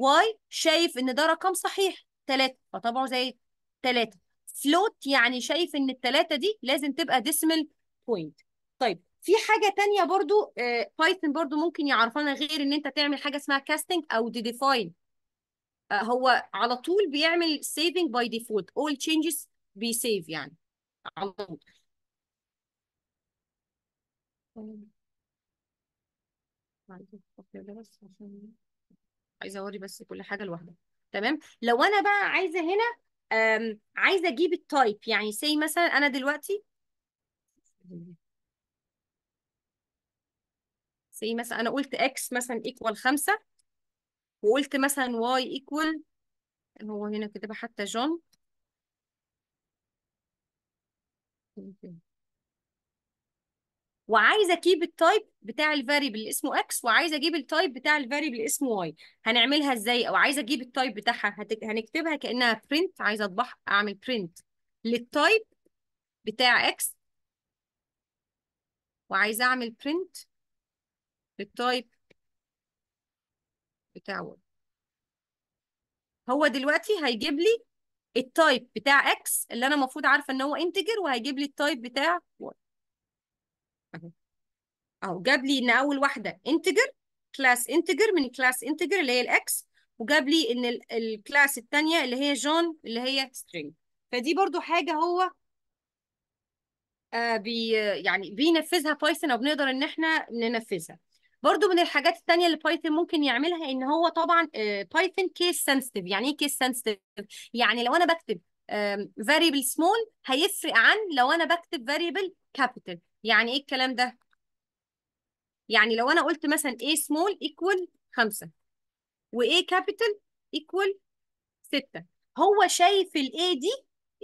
y شايف ان ده رقم صحيح 3 فطبعه زي 3 float يعني شايف ان ال 3 دي لازم تبقى decimal point طيب في حاجة تانية برضو بايثون آه، برضو ممكن يعرفنا غير ان انت تعمل حاجة اسمها casting او define آه، هو على طول بيعمل saving by default all changes be save يعني على طول طيب. عايزة اوري بس كل حاجة لوحدها تمام لو انا بقى عايزة هنا عايزة اجيب التايب يعني سي مثلا انا دلوقتي سي مثلا انا قلت اكس مثلا ايكوال 5 وقلت مثلا واي ايكوال هو هنا كاتبها حتى جون وعايزه اجيب التايب بتاع الفاريبل اللي اسمه اكس وعايزه اجيب التايب بتاع الفاريبل اللي اسمه واي هنعملها ازاي او عايزه اجيب التايب بتاعها هنكتبها كانها برنت عايزه اطبعها اعمل برنت للتايب بتاع اكس وعايزه اعمل برنت للتايب بتاع واي هو دلوقتي هيجيب لي التايب بتاع اكس اللي انا المفروض عارفه ان هو انتجر وهيجيب لي التايب بتاع واي اهو اهو جاب لي ان اول واحده انتجر كلاس انتجر من كلاس انتجر اللي هي الاكس وجاب لي ان الكلاس الثانيه اللي هي جون اللي هي سترينج فدي برضو حاجه هو آه، بي يعني بينفذها بايثون او بنقدر ان احنا ننفذها برضو من الحاجات التانية اللي بايثون ممكن يعملها ان هو طبعا بايثون كيس سنسيتيف يعني ايه كيس سنسيتيف يعني لو انا بكتب فاريبل سمول هيفرق عن لو انا بكتب فاريبل كابيتال يعني ايه الكلام ده يعني لو انا قلت مثلا A small equal 5 و A capital equal 6 هو شايف ال A دي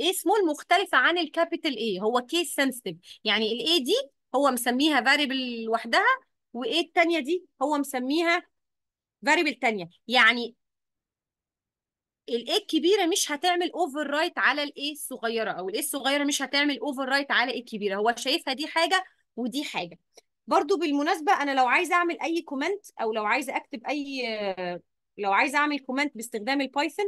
A small مختلفة عن ال capital A هو case sensitive يعني ال A دي هو مسميها variable لوحدها و A التانية دي هو مسميها variable تانية يعني الايه الكبيره مش هتعمل اوفر رايت على الايه الصغيره او الايه الصغيره مش هتعمل اوفر رايت على الايه الكبيره هو شايفها دي حاجه ودي حاجه برضو بالمناسبه انا لو عايزه اعمل اي كومنت او لو عايزه اكتب اي لو عايزه اعمل كومنت باستخدام البايثون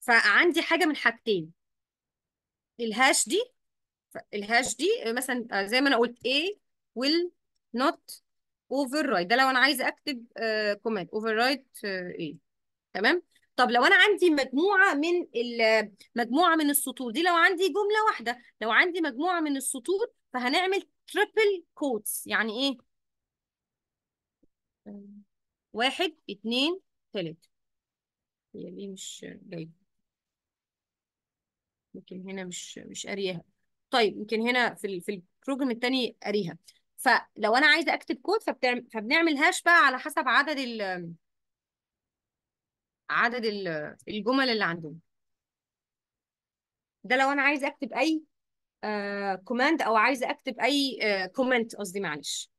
فعندي حاجه من حاجتين الهاش دي الهاش دي مثلا زي ما انا قلت ايه will not اوفر رايت ده لو انا عايزه اكتب كوماند اوفر رايت ايه تمام طب لو انا عندي مجموعه من مجموعه من السطور دي لو عندي جمله واحده لو عندي مجموعه من السطور فهنعمل تريبل كوتس يعني ايه واحد اتنين تلاتة هي دي مش جاية يمكن هنا مش مش قاريها طيب يمكن هنا في في البروجرام التاني قاريها فلو انا عايزه اكتب كود فبتعمل فبنعمل هاش بقى على حسب عدد ال عدد ال الجمل اللي عندنا ده لو انا عايزه اكتب اي كوماند آه، او عايزه اكتب اي كومنت آه، قصدي معلش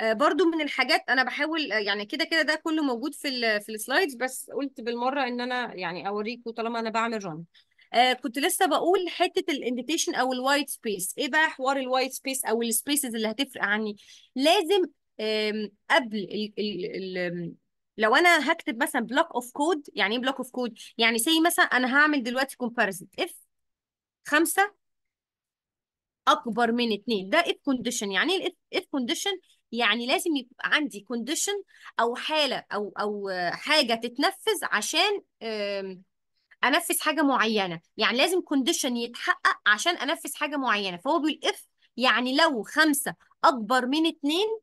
آه، برضو من الحاجات انا بحاول يعني كده كده ده كله موجود في الـ في السلايدز بس قلت بالمره ان انا يعني اوريكم طالما انا بعمل رن آه كنت لسه بقول حته الانديتيشن او الوايت سبيس ايه بقى حوار الوايت سبيس او السبيسز اللي هتفرق عني لازم قبل الـ الـ الـ لو انا هكتب مثلا بلوك اوف كود يعني ايه بلوك اوف كود يعني سي مثلا انا هعمل دلوقتي كومباريزن اف 5 اكبر من 2 ده اف كونديشن يعني ايه الاف كونديشن يعني لازم يبقى عندي كونديشن او حاله او او آه، حاجه تتنفذ عشان انفذ حاجه معينه يعني لازم كونديشن يتحقق عشان انفذ حاجه معينه فهو بيقول اف يعني لو خمسة اكبر من اتنين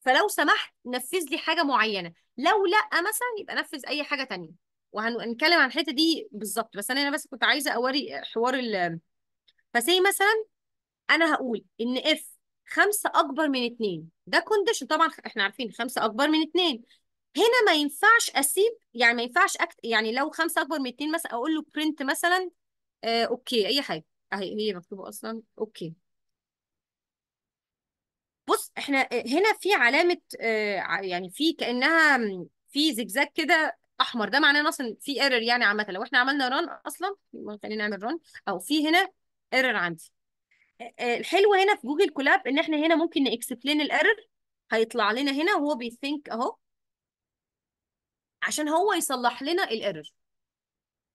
فلو سمحت نفذ لي حاجه معينه لو لا مثلا يبقى نفذ اي حاجه تانية وهنتكلم عن الحته دي بالظبط بس انا بس كنت عايزه اوري حوار ال فسي مثلا انا هقول ان اف خمسة اكبر من اتنين ده كونديشن طبعا احنا عارفين خمسة اكبر من اتنين هنا ما ينفعش اسيب يعني ما ينفعش أكت... يعني لو خمسه اكبر من اتنين مثلا اقول له برنت مثلا آه اوكي اي حاجه اهي هي مكتوبه اصلا اوكي بص احنا آه، هنا في علامه آه يعني في كانها في زجزاج كده احمر ده معناه اصلا في ايرور يعني عامه لو احنا عملنا ران اصلا خلينا نعمل ران او في هنا ايرور عندي آه، آه، الحلو هنا في جوجل كولاب ان احنا هنا ممكن نكسبلين الايرور هيطلع لنا هنا وهو بيثينك اهو عشان هو يصلح لنا الايرور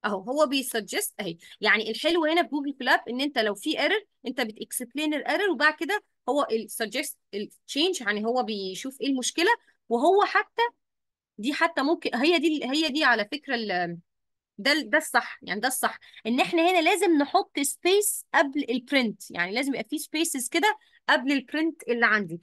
اهو هو بيسجست اهي يعني الحلو هنا في جوجل كلاب ان انت لو في ايرور انت بتكسبلين الايرور وبعد كده هو السجست التشينج يعني هو بيشوف ايه المشكله وهو حتى دي حتى ممكن هي دي هي دي على فكره ده ده الصح يعني ده الصح ان احنا هنا لازم نحط سبيس قبل البرنت يعني لازم يبقى في سبيسز كده قبل البرنت اللي عندي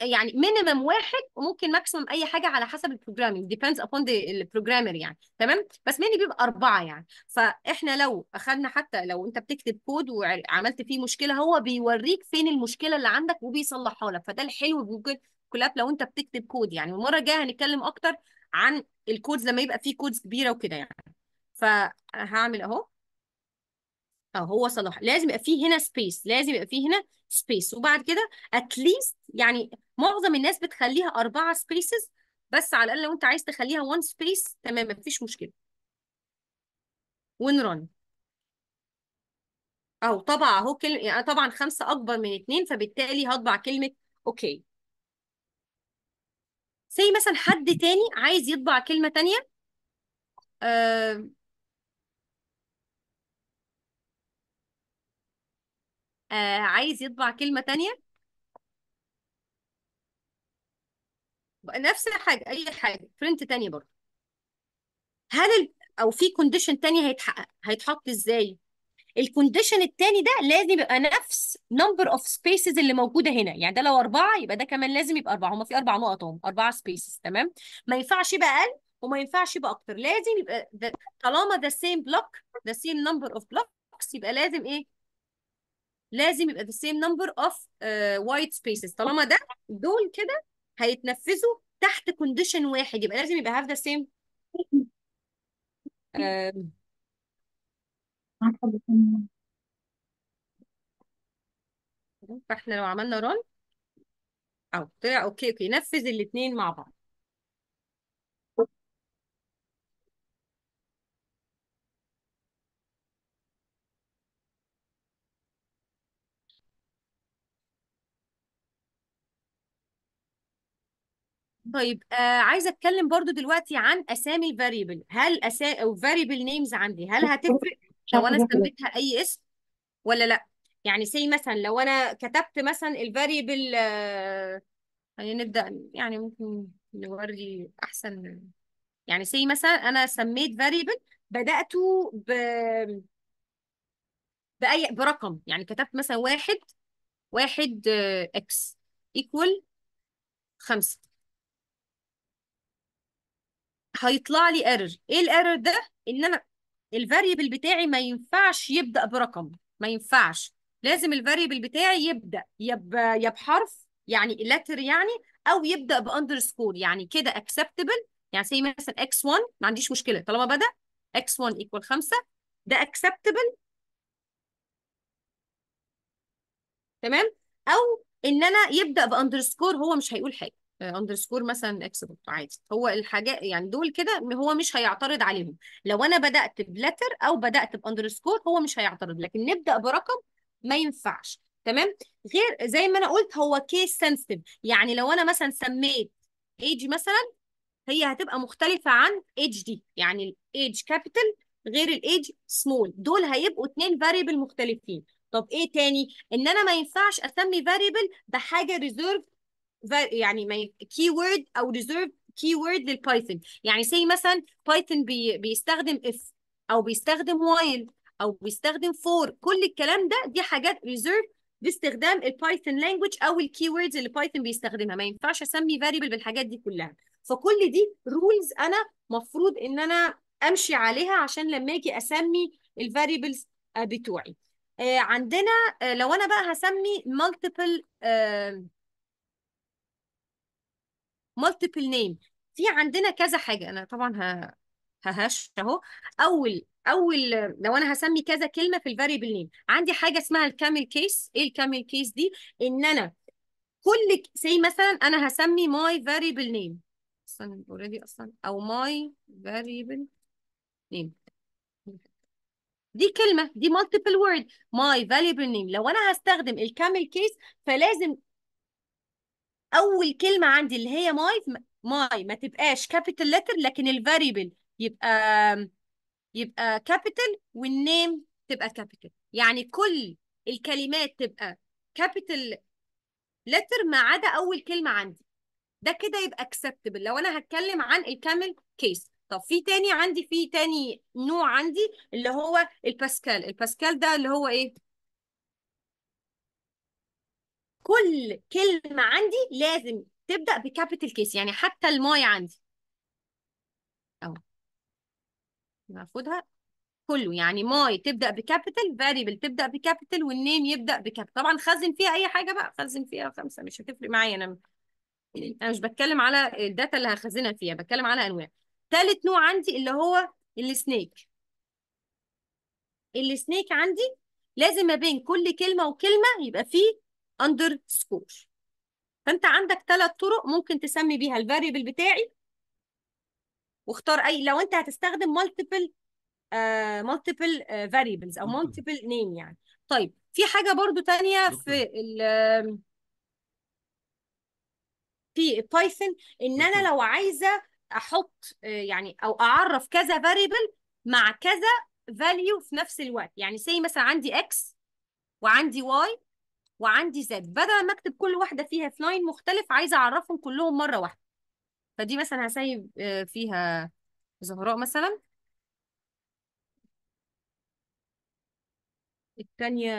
يعني مينيمم واحد وممكن ماكسيمم اي حاجه على حسب البروجرامينج ديبيندز ابون البروجرامر يعني تمام بس ميني بيبقى اربعه يعني فاحنا لو اخذنا حتى لو انت بتكتب كود وعملت فيه مشكله هو بيوريك فين المشكله اللي عندك وبيصلحها لك فده الحلو بجوجل كولاب لو انت بتكتب كود يعني المره الجايه هنتكلم اكتر عن الكودز لما يبقى فيه كودز كبيره وكده يعني فهعمل اهو اهو صلاح لازم يبقى فيه هنا سبيس لازم يبقى فيه هنا سبيس وبعد كده اتليست يعني معظم الناس بتخليها اربعه سبيسز بس على الاقل لو انت عايز تخليها وان سبيس تمام مفيش مشكله ونرن او طبعا اهو كلمه يعني طبعا خمسه اكبر من اتنين فبالتالي هطبع كلمه اوكي زي مثلا حد تاني عايز يطبع كلمه تانيه آه آه عايز يطبع كلمة تانية نفس الحاجة أي حاجة برنت تانية برضه هل ال... أو في كونديشن تانية هيتحقق هيتحط إزاي؟ الكونديشن التاني ده لازم يبقى نفس نمبر اوف سبيسز اللي موجوده هنا يعني ده لو اربعه يبقى ده كمان لازم يبقى اربعه هما في اربع نقط اهم اربعه سبيسز تمام ما ينفعش يبقى اقل وما ينفعش يبقى اكتر لازم يبقى طالما ذا سيم بلوك ذا سيم نمبر اوف بلوكس يبقى لازم ايه لازم يبقى the same number of uh, white spaces طالما ده دول كده هيتنفذوا تحت كونديشن واحد يبقى لازم يبقى have the same آه. فاحنا لو عملنا run او طلع اوكي اوكي نفذ الاثنين مع بعض طيب آه عايزه اتكلم برضو دلوقتي عن اسامي الفاريبل هل أسا... او فاريبل نيمز عندي هل هتفرق لو انا سميتها اي اسم ولا لا يعني سي مثلا لو انا كتبت مثلا الفاريبل آه يعني نبدا يعني ممكن نوري احسن يعني سي مثلا انا سميت فاريبل بداته ب باي برقم يعني كتبت مثلا واحد واحد اكس آه، ايكوال خمسة هيطلع لي ايرور ايه الايرور ده ان انا الفاريبل بتاعي ما ينفعش يبدا برقم ما ينفعش لازم الفاريبل بتاعي يبدا يا بحرف يعني لتر يعني او يبدا باندرسكور يعني كده اكسبتبل يعني زي مثلا x1 ما عنديش مشكله طالما بدا x1 equal 5 ده اكسبتبل تمام او ان انا يبدا باندرسكور هو مش هيقول حاجه اندرسكور مثلا دوت عادي هو الحاجات يعني دول كده هو مش هيعترض عليهم لو انا بدات بلتر او بدات باندرسكور هو مش هيعترض لكن نبدا برقم ما ينفعش تمام غير زي ما انا قلت هو كيس سنسيتيف يعني لو انا مثلا سميت ايج مثلا هي هتبقى مختلفه عن ايج دي يعني الايج كابيتال غير الايج سمول دول هيبقوا اتنين فاريبل مختلفين طب ايه تاني ان انا ما ينفعش اسمي فاريبل بحاجه ريزيرف يعني ما كي وورد او ريزيرف كي وورد للبايثون يعني زي مثلا بايثون بي بيستخدم اف او بيستخدم وايل او بيستخدم فور كل الكلام ده دي حاجات ريزيرف باستخدام البايثون لانجوج او الكي ووردز اللي بايثون بيستخدمها ما ينفعش اسمي فاريبل بالحاجات دي كلها فكل دي رولز انا مفروض ان انا امشي عليها عشان لما اجي اسمي الفاريبلز آه، بتوعي آه، عندنا آه، لو انا بقى هسمي مالتيبل مالتيبل نيم في عندنا كذا حاجه انا طبعا ههش اهو اول اول لو انا هسمي كذا كلمه في الفاريبل نيم عندي حاجه اسمها الكامل كيس ايه الكامل كيس دي ان انا كل زي مثلا انا هسمي ماي فاريبل نيم اصلا اوريدي اصلا او ماي فاريبل نيم دي كلمه دي مالتيبل وورد ماي فاليبل نيم لو انا هستخدم الكامل كيس فلازم اول كلمه عندي اللي هي ماي ماي ما تبقاش كابيتال لتر لكن الفاريبل يبقى يبقى كابيتال والنيم تبقى كابيتال يعني كل الكلمات تبقى كابيتال لتر ما عدا اول كلمه عندي ده كده يبقى اكسبتبل لو انا هتكلم عن الكامل كيس طب في تاني عندي في تاني نوع عندي اللي هو الباسكال الباسكال ده اللي هو ايه كل كلمة عندي لازم تبدأ بكابيتال كيس يعني حتى الماي عندي أهو المفروض كله يعني ماي تبدا بكابيتال فاريبل تبدا بكابيتال والنيم يبدا بكابيتال طبعا خزن فيها اي حاجه بقى خزن فيها خمسه مش هتفرق معايا انا انا مش بتكلم على الداتا اللي هخزنها فيها بتكلم على انواع ثالث نوع عندي اللي هو السنيك السنيك عندي لازم ما بين كل كلمه وكلمه يبقى فيه اندر سكور فانت عندك ثلاث طرق ممكن تسمي بيها الفاريبل بتاعي واختار اي لو انت هتستخدم مالتيبل مالتيبل فاريبلز او مالتيبل نيم يعني طيب في حاجه برضو ثانيه في ال في بايثون ان انا لو عايزه احط آه، يعني او اعرف كذا فاريبل مع كذا فاليو في نفس الوقت يعني سي مثلا عندي اكس وعندي واي وعندي زد بدل ما اكتب كل واحده فيها في لاين مختلف عايزه اعرفهم كلهم مره واحده فدي مثلا هسيب آه، فيها زهراء مثلا التانية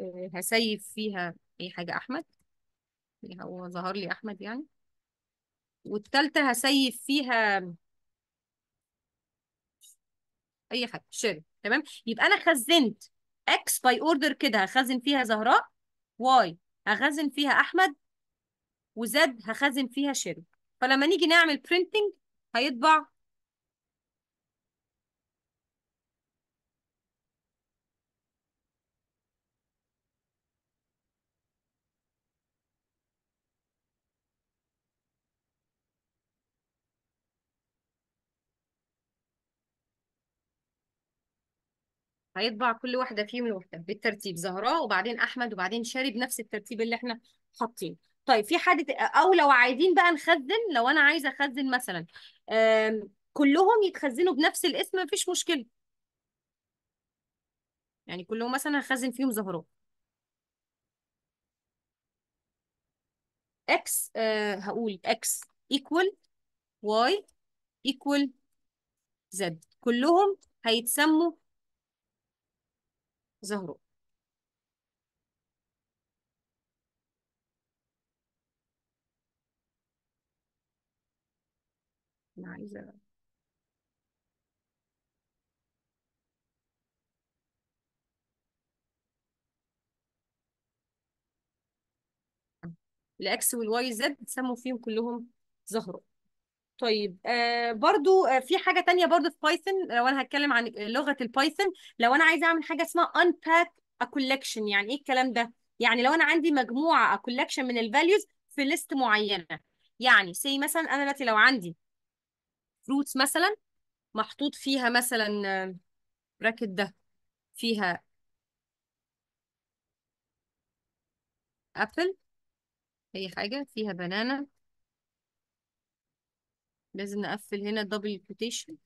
آه، هسيب فيها اي حاجة احمد يعني هو ظهر لي احمد يعني والتالتة هسيب فيها اي حاجة شيري تمام يبقى انا خزنت اكس باي اوردر كده هخزن فيها زهراء واي هخزن فيها احمد وزد هخزن فيها شيرو فلما نيجي نعمل printing هيطبع هيطبع كل واحده فيهم لوحدها بالترتيب زهراء وبعدين احمد وبعدين شاري بنفس الترتيب اللي احنا حاطينه طيب في حد او لو عايزين بقى نخزن لو انا عايزه اخزن مثلا كلهم يتخزنوا بنفس الاسم مفيش مشكله يعني كلهم مثلا هخزن فيهم زهراء اكس آه هقول اكس ايكوال واي ايكوال زد كلهم هيتسموا زهرو انا عايزه الاكس والواي زد سموا فيهم كلهم زهرو طيب آه برضو آه في حاجه تانية برضو في بايثون لو انا هتكلم عن لغه البايثون لو انا عايزه اعمل حاجه اسمها unpack a collection يعني ايه الكلام ده يعني لو انا عندي مجموعه a collection من الفاليوز في ليست معينه يعني سي مثلا انا دلوقتي لو عندي فروتس مثلا محطوط فيها مثلا براكت آه، ده فيها ابل اي حاجه فيها بنانا لازم نقفل هنا دبل كوتيشن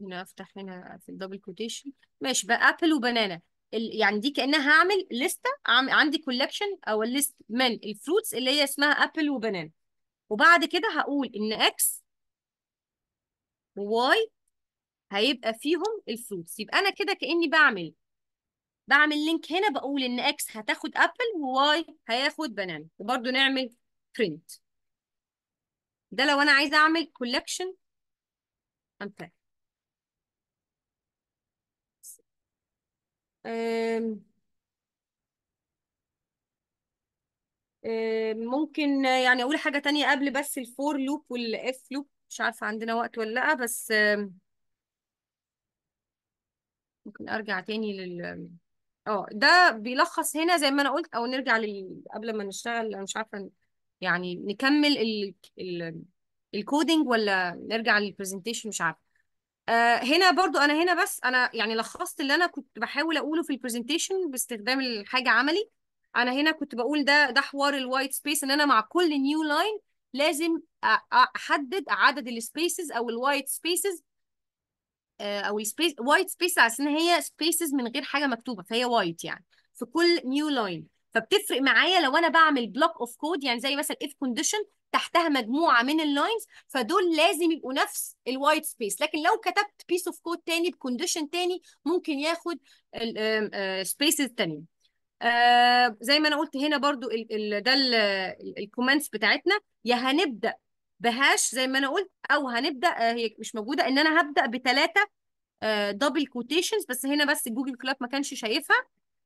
هنا افتح هنا اقفل الدبل كوتيشن ماشي بقى ابل وبنانا يعني دي كانها هعمل لسته عندي كولكشن او ليست من الفروتس اللي هي اسمها ابل وبنانا وبعد كده هقول ان اكس وواي هيبقى فيهم الفروتس يبقى انا كده كاني بعمل بعمل لينك هنا بقول ان اكس هتاخد ابل وواي هياخد بنانا وبرده نعمل print ده لو انا عايزه اعمل كولكشن امثال ممكن يعني اقول حاجه تانية قبل بس الفور لوب والاف لوب مش عارفه عندنا وقت ولا لا بس ممكن ارجع تاني لل اه ده بيلخص هنا زي ما انا قلت او نرجع لل... قبل ما نشتغل انا مش عارفه يعني نكمل ال ال الكودينج ولا نرجع للبرزنتيشن مش عارفه آه، هنا برضو انا هنا بس انا يعني لخصت اللي انا كنت بحاول اقوله في البرزنتيشن باستخدام الحاجه عملي انا هنا كنت بقول ده ده حوار الوايت سبيس ان انا مع كل نيو لاين لازم احدد عدد السبيسز او الوايت آه، سبيسز او السبيس وايت سبيس على ان هي سبيسز من غير حاجه مكتوبه فهي وايت يعني في كل نيو لاين فبتفرق معايا لو انا بعمل بلوك اوف كود يعني زي مثلا اف كونديشن تحتها مجموعه من اللاينز فدول لازم يبقوا نفس الوايت سبيس لكن لو كتبت بيس اوف كود تاني بكونديشن تاني ممكن ياخد سبيسز آه، تاني آه زي ما انا قلت هنا برضو الـ الـ ده الكومنتس بتاعتنا يا هنبدا بهاش زي ما انا قلت او هنبدا آه هي مش موجوده ان انا هبدا بثلاثه دبل كوتيشنز بس هنا بس جوجل كلاب ما كانش شايفها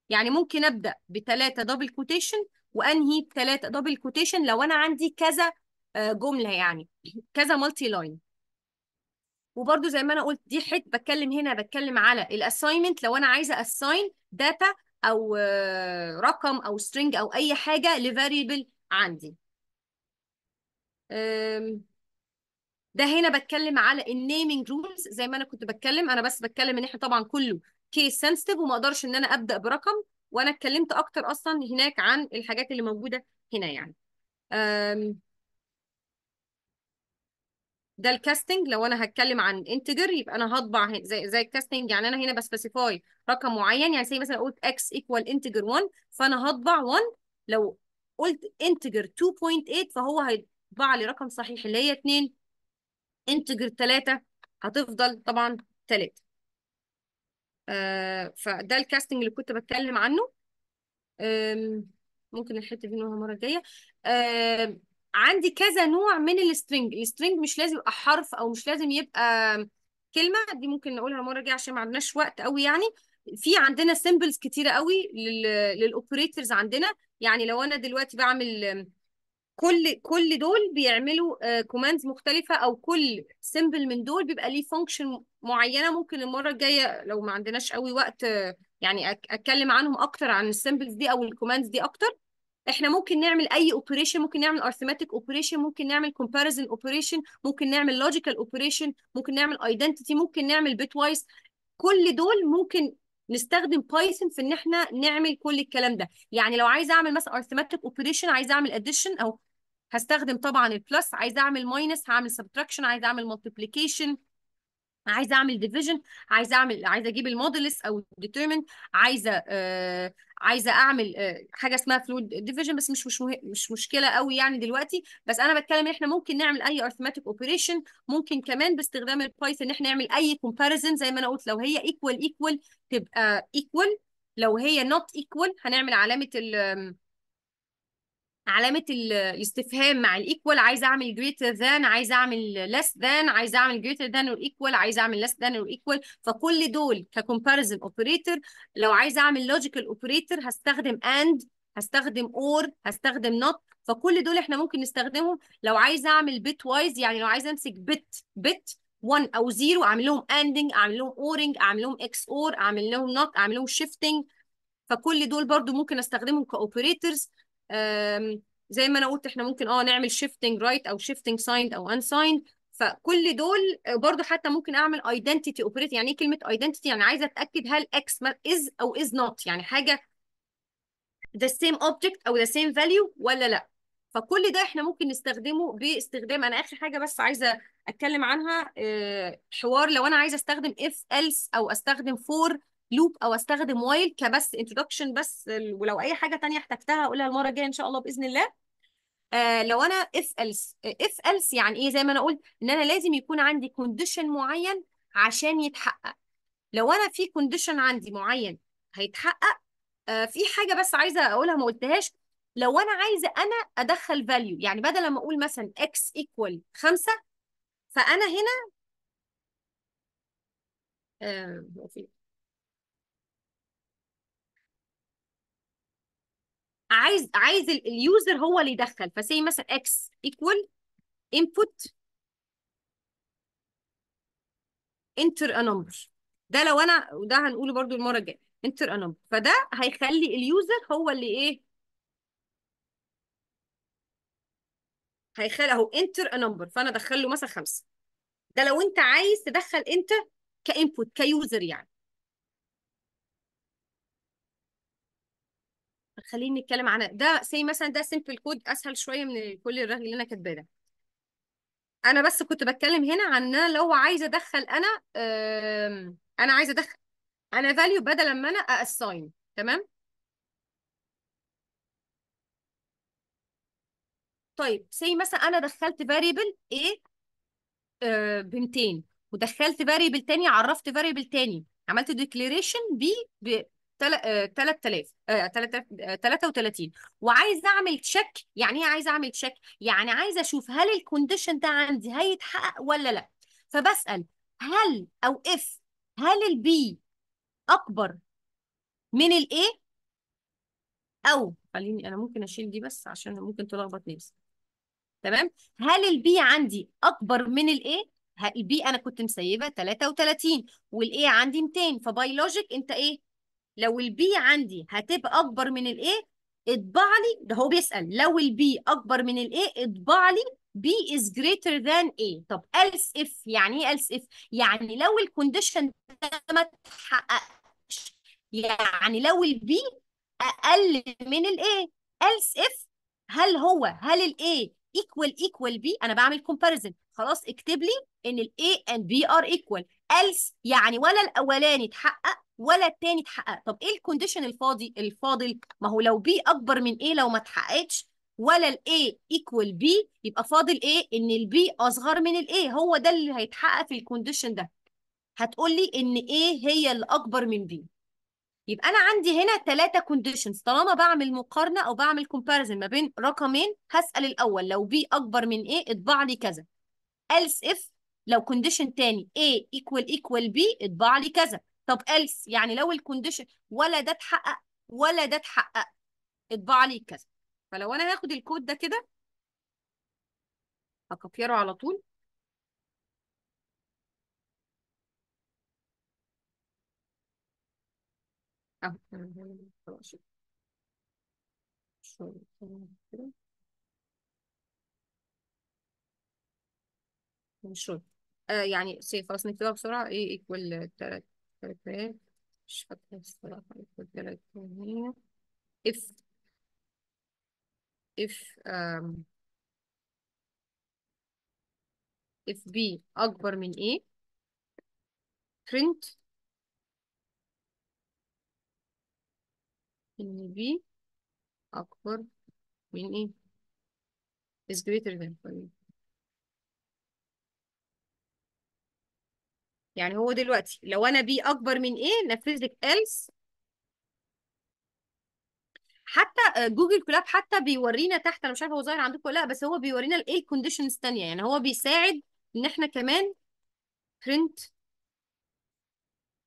يعني ممكن ابدا بثلاثه دبل كوتيشن وانهي بثلاثه دبل كوتيشن لو انا عندي كذا آه، جمله يعني كذا مالتي لاين وبرده زي ما انا قلت دي حته بتكلم هنا بتكلم على الاساينمنت لو انا عايزه اساين داتا او آه، رقم او سترينج او اي حاجه لفاريبل عندي ده هنا بتكلم على النيمينج رولز زي ما انا كنت بتكلم انا بس بتكلم ان احنا طبعا كله كيس سنسيتيف وما اقدرش ان انا ابدا برقم وانا اتكلمت اكتر اصلا هناك عن الحاجات اللي موجوده هنا يعني ده الكاستنج لو انا هتكلم عن انتجر يبقى انا هطبع زي زي الكاستنج يعني انا هنا بسبيسيفاي رقم معين يعني زي مثلا قلت اكس ايكوال انتجر 1 فانا هطبع 1 لو قلت انتجر 2.8 فهو هيطبع لي رقم صحيح اللي هي 2 انتجر 3 هتفضل طبعا 3 آه، فده الكاستنج اللي كنت بتكلم عنه ممكن الحته دي نقولها المره الجايه عندي كذا نوع من السترنج السترنج مش لازم يبقى حرف او مش لازم يبقى كلمه دي ممكن نقولها المره الجايه عشان ما عندناش وقت قوي يعني في عندنا سيمبلز كتيره قوي للاوبريتورز عندنا يعني لو انا دلوقتي بعمل كل كل دول بيعملوا كوماندز آه، مختلفه او كل سيمبل من دول بيبقى ليه فانكشن معينه ممكن المره الجايه لو ما عندناش قوي وقت آه، يعني اتكلم عنهم اكتر عن السيمبلز دي او الكوماندز دي اكتر احنا ممكن نعمل اي اوبريشن ممكن نعمل ارثماتيك اوبريشن ممكن نعمل كومباريزن اوبريشن ممكن نعمل لوجيكال اوبريشن ممكن نعمل ايدنتيتي ممكن نعمل بيت وايز كل دول ممكن نستخدم بايثون في ان احنا نعمل كل الكلام ده يعني لو عايزه اعمل مثلا ارثماتيك اوبريشن عايزه اعمل اديشن او هستخدم طبعا البلس عايزه اعمل ماينس هعمل سبتراكشن عايزه اعمل ملتبليكيشن عايزه اعمل ديفيجن عايزه اعمل عايزه اجيب المودلس او الديترمنت عايزه آه عايزه اعمل آه حاجه اسمها فلويد ديفيجن بس مش مش مه... مش مشكله قوي يعني دلوقتي بس انا بتكلم ان احنا ممكن نعمل اي ارثماتيك اوبريشن ممكن كمان باستخدام البايثون ان احنا نعمل اي كومباريزن زي ما انا قلت لو هي ايكوال ايكوال تبقى ايكوال لو هي نوت ايكوال هنعمل علامه ال علامه الاستفهام مع الايكوال عايزه اعمل جريتر ذان عايزه اعمل ليس ذان عايزه اعمل جريتر ذان اور ايكوال عايزه اعمل ليس ذان اور ايكوال فكل دول ككومباريزن اوبريتور لو عايزه اعمل لوجيكال اوبريتور هستخدم اند هستخدم اور هستخدم نوت فكل دول احنا ممكن نستخدمهم لو عايزه اعمل bit وايز يعني لو عايزه امسك بت بت 1 او 0 اعمل لهم اندنج اعمل لهم اورنج اعمل لهم اكس اور اعمل لهم نوت اعمل لهم شيفتنج فكل دول برضو ممكن استخدمهم كاوبريتورز زي ما انا قلت احنا ممكن اه نعمل شيفتنج رايت او شيفتنج سايند او انسايند فكل دول آه، برضو حتى ممكن اعمل ايدنتيتي اوبريت يعني ايه كلمه ايدنتيتي يعني عايزه اتاكد هل اكس از او از نوت يعني حاجه ذا سيم اوبجكت او ذا سيم فاليو ولا لا فكل ده احنا ممكن نستخدمه باستخدام انا اخر حاجه بس عايزه اتكلم عنها آه، حوار لو انا عايزه استخدم اف else او استخدم فور لوب او استخدم وايل كبس انتدكشن بس ولو اي حاجه ثانيه احتجتها اقولها المره الجايه ان شاء الله باذن الله آه لو انا اف الس اف الس يعني ايه زي ما انا قلت ان انا لازم يكون عندي كونديشن معين عشان يتحقق لو انا في كونديشن عندي معين هيتحقق آه في حاجه بس عايزه اقولها ما قلتهاش لو انا عايزه انا ادخل فاليو يعني بدل ما اقول مثلا اكس ايكوال 5 فانا هنا آه عايز عايز اليوزر هو اللي يدخل فسي مثلا اكس ايكوال انبوت انتر ا نمبر ده لو انا وده هنقوله برضو المره الجايه انتر ا نمبر فده هيخلي اليوزر هو اللي ايه هيخلي اهو انتر ا نمبر فانا ادخل له مثلا خمسه ده لو انت عايز تدخل انت كانبوت كيوزر يعني خلينا نتكلم عن ده سي مثلا ده سيمبل كود اسهل شويه من كل الرغي اللي انا كاتباه ده انا بس كنت بتكلم هنا عن ان انا لو عايزه ادخل انا انا عايزه ادخل انا فاليو بدل ما انا اساين تمام طيب سي مثلا انا دخلت فاريبل ايه ب 200 ودخلت فاريبل تاني عرفت فاريبل تاني عملت ديكليريشن ب 3000 33 آه، آه، آه، وعايزه اعمل تشيك يعني ايه عايزه اعمل تشيك يعني عايزه اشوف هل الكونديشن ده عندي هيتحقق ولا لا فبسال هل او اف هل البي اكبر من الاي او خليني انا ممكن اشيل دي بس عشان ممكن تلخبط نفسي تمام هل البي عندي اكبر من الاي البي انا كنت مسيبه 33 والاي عندي 200 فباي لوجيك انت ايه لو البي عندي هتبقى اكبر من الايه اطبع لي ده هو بيسال لو البي اكبر من الايه اطبع لي B is greater than A طب else if يعني ايه else if يعني لو الكونديشن ده ما اتحققش يعني لو البي اقل من الايه else if هل هو هل الايه equal equal b انا بعمل كومباريزن خلاص اكتب لي ان الـ a and b are equal else يعني ولا الاولاني اتحقق ولا التاني اتحقق طب ايه الكونديشن الفاضي الفاضل ما هو لو b اكبر من a لو ما اتحققتش ولا الـ A equal B يبقى فاضل إيه إن الـ B أصغر من الـ A هو ده اللي هيتحقق في الكونديشن ده هتقول لي إن A هي اللي أكبر من B يبقى انا عندي هنا ثلاثه كونديشنز طالما بعمل مقارنه او بعمل كومباريزن ما بين رقمين هسال الاول لو بي اكبر من ايه اطبع لي كذا الس اف لو كونديشن تاني A equal equal B اطبع لي كذا طب الس يعني لو الكونديشن ولا ده اتحقق ولا ده اتحقق اطبع لي كذا فلو انا هاخد الكود ده كده هكفيره على طول أهو خلاص شوية كده مشروب آه يعني سي خلاص نكتبها بسرعة ايه ايكوال تلات تلاتات مش فاكرة الصراحة ايكوال تلات هي اف اف آم اف بي أكبر من ايه print ان بي اكبر من ايه is greater than e. يعني هو دلوقتي لو انا بي اكبر من ايه نفذ لك else حتى جوجل آه، كلاب حتى بيورينا تحت انا مش عارفه هو ظاهر عندكم ولا لا بس هو بيورينا الايه الكونديشنز الثانيه يعني هو بيساعد ان احنا كمان برنت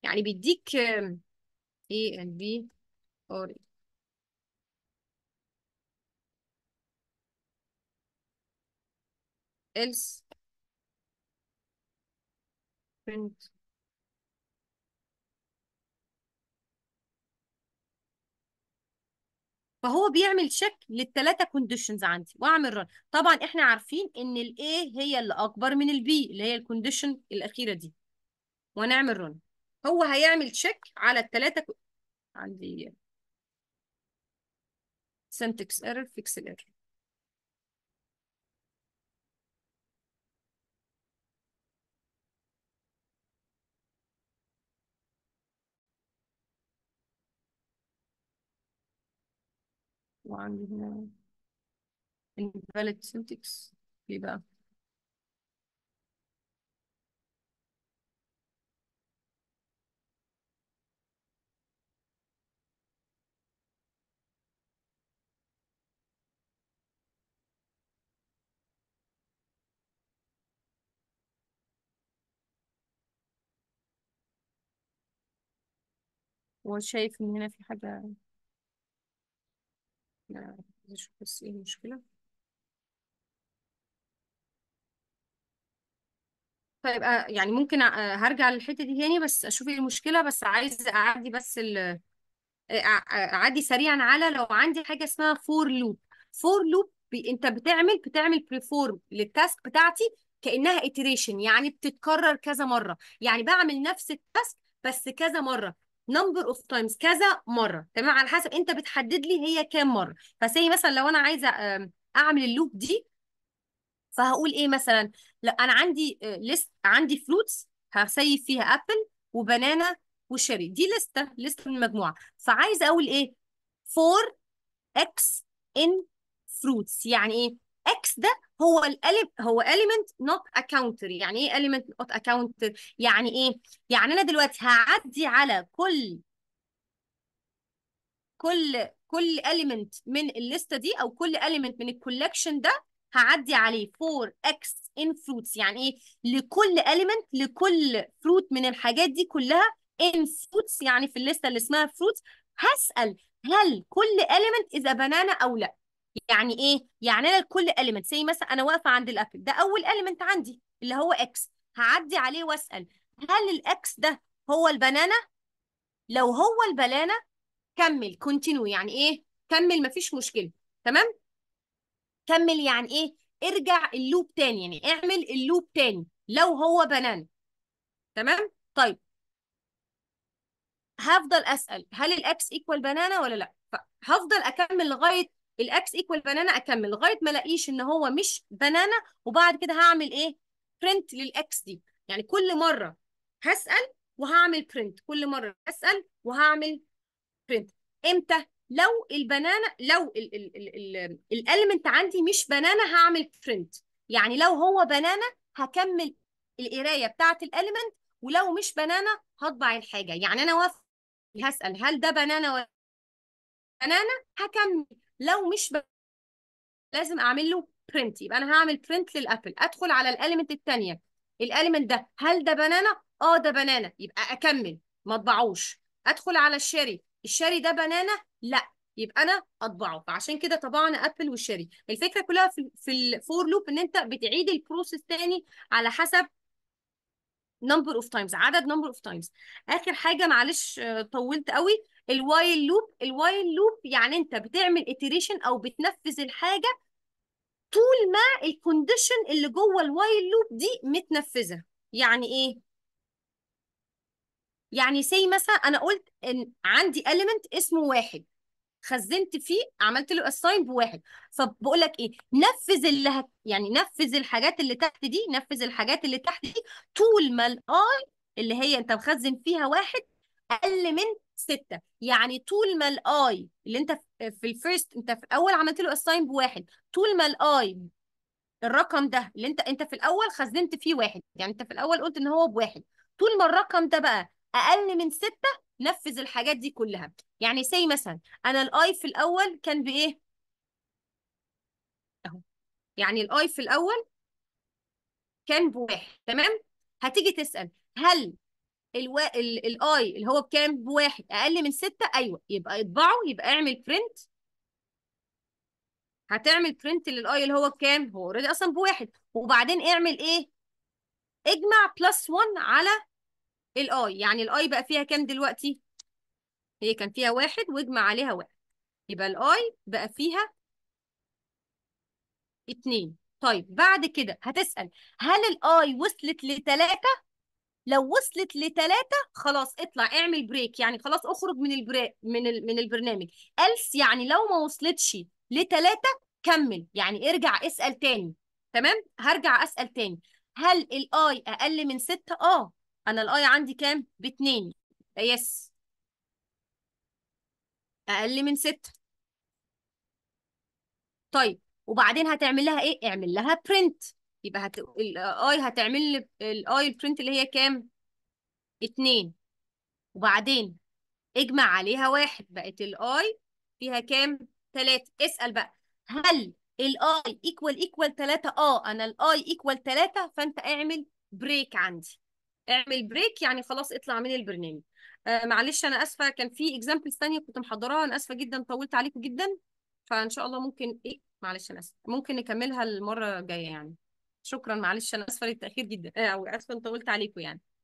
يعني بيديك ايه ان بي ار else print فهو بيعمل تشيك للثلاثه كونديشنز عندي واعمل رن طبعا احنا عارفين ان A هي اللي اكبر من البي اللي هي الكونديشن الاخيره دي ونعمل رن هو هيعمل تشيك على الثلاثه عندي سنتكس ايرور فيكس ايرور وعندنا invalid syntax ليه بقى هو شايف ان هنا في حاجة بس ايه المشكلة طيب آه، يعني ممكن آه، هرجع للحتة دي تاني بس اشوف ايه المشكلة بس عايز اعدي بس ال... آه، اعدي سريعا على لو عندي حاجة اسمها فور لوب فور لوب انت بتعمل بتعمل بريفورم للتاسك بتاعتي كأنها اتريشن يعني بتتكرر كذا مرة يعني بعمل نفس التاسك بس كذا مرة نمبر اوف تايمز كذا مره تمام على حسب انت بتحدد لي هي كام مره فسي مثلا لو انا عايزه اعمل اللوب دي فهقول ايه مثلا لا انا عندي ليست آه، عندي فروتس هسيب فيها ابل وبنانا وشيري دي لسته لسته من مجموعه فعايزه اقول ايه 4 اكس ان فروتس يعني ايه اكس ده هو الالم هو اليمنت نوت اكاونتر يعني ايه اليمنت نوت اكاونتر يعني ايه يعني انا دلوقتي هعدي على كل كل كل اليمنت من الليسته دي او كل اليمنت من الكولكشن ده هعدي عليه فور x in fruits يعني ايه لكل element لكل fruit من الحاجات دي كلها in fruits يعني في الليسته اللي اسمها fruits هسأل هل كل element is a banana او لا يعني ايه يعني انا لكل اليمنت زي مثلا انا واقفه عند الابل ده اول اليمنت عندي اللي هو اكس هعدي عليه واسال هل الاكس ده هو البنانه لو هو البنانه كمل كونتينيو يعني ايه كمل مفيش مشكله تمام كمل يعني ايه ارجع اللوب تاني يعني اعمل اللوب تاني لو هو بنان تمام طيب هفضل اسال هل الاكس ايكوال بنانه ولا لا هفضل اكمل لغايه الاكس ايكوال بنانا اكمل لغايه ما الاقيش ان هو مش بنانا وبعد كده هعمل ايه برنت للاكس دي يعني كل مره هسال وهعمل برنت كل مره هسال وهعمل برنت امتى لو البنانا لو الاليمنت عندي مش بنانا هعمل برنت يعني لو هو بنانا هكمل القرايه بتاعه الاليمنت ولو مش بنانا هطبع الحاجه يعني انا هسال هل ده بنانا ولا بنانا هكمل لو مش ب... لازم اعمل له برنت يبقى انا هعمل برنت للابل ادخل على الاليمنت الثانيه الاليمنت ده هل ده بنانا اه ده بنانا يبقى اكمل ما اطبعوش ادخل على الشاري الشاري ده بنانا لا يبقى انا اطبعه فعشان كده طبعنا ابل والشاري الفكره كلها في في الفور لوب ان انت بتعيد البروسيس تاني على حسب نمبر اوف تايمز عدد نمبر اوف تايمز اخر حاجه معلش آه، طولت قوي الوايل لوب الوايل لوب يعني انت بتعمل اتريشن او بتنفذ الحاجه طول ما الكونديشن اللي جوه الوايل لوب دي متنفذه يعني ايه يعني سي مثلا انا قلت ان عندي اليمنت اسمه واحد خزنت فيه عملت له اساين بواحد فبقول لك ايه نفذ اللي هت... يعني نفذ الحاجات اللي تحت دي نفذ الحاجات اللي تحت دي طول ما الاي اللي هي انت مخزن فيها واحد اقل من ستة يعني طول ما الاي اللي انت في الفيرست انت في الاول عملت له اساين بواحد طول ما الاي الرقم ده اللي انت انت في الاول خزنت فيه واحد يعني انت في الاول قلت ان هو بواحد طول ما الرقم ده بقى اقل من ستة نفذ الحاجات دي كلها يعني سي مثلا انا الاي في الاول كان بايه اهو يعني الاي في الاول كان بواحد تمام هتيجي تسال هل الاي اللي هو بكام بواحد اقل من ستة ايوه يبقى اطبعه يبقى اعمل برنت هتعمل برنت للاي اللي هو بكام هو اوريدي اصلا بواحد وبعدين اعمل ايه اجمع بلس 1 على الاي يعني الاي بقى فيها كام دلوقتي هي كان فيها واحد واجمع عليها واحد يبقى الاي بقى فيها اتنين طيب بعد كده هتسأل هل الاي وصلت لتلاتة لو وصلت لثلاثة خلاص اطلع اعمل بريك يعني خلاص اخرج من البريك من ال... من البرنامج الس يعني لو ما وصلتش لثلاثة كمل يعني ارجع اسأل تاني تمام هرجع اسأل تاني هل الاي اقل من ستة اه انا الاي عندي كام باتنين يس اقل من ستة طيب وبعدين هتعمل لها ايه اعمل لها برنت يبقى هت... الاي هتعمل لي الاي البرنت اللي هي كام اتنين وبعدين اجمع عليها واحد بقت الاي فيها كام تلاتة اسأل بقى هل الاي ايكوال ايكوال تلاتة اه انا الاي ايكوال تلاتة فانت اعمل بريك عندي اعمل بريك يعني خلاص اطلع من البرنامج آه معلش انا اسفه كان في اكزامبلز ثانيه كنت محضراها انا اسفه جدا طولت عليكم جدا فان شاء الله ممكن ايه معلش انا اسفه ممكن نكملها المره الجايه يعني شكرا معلش انا اسفه للتاخير جدا آه، او اسفه طولت عليكم يعني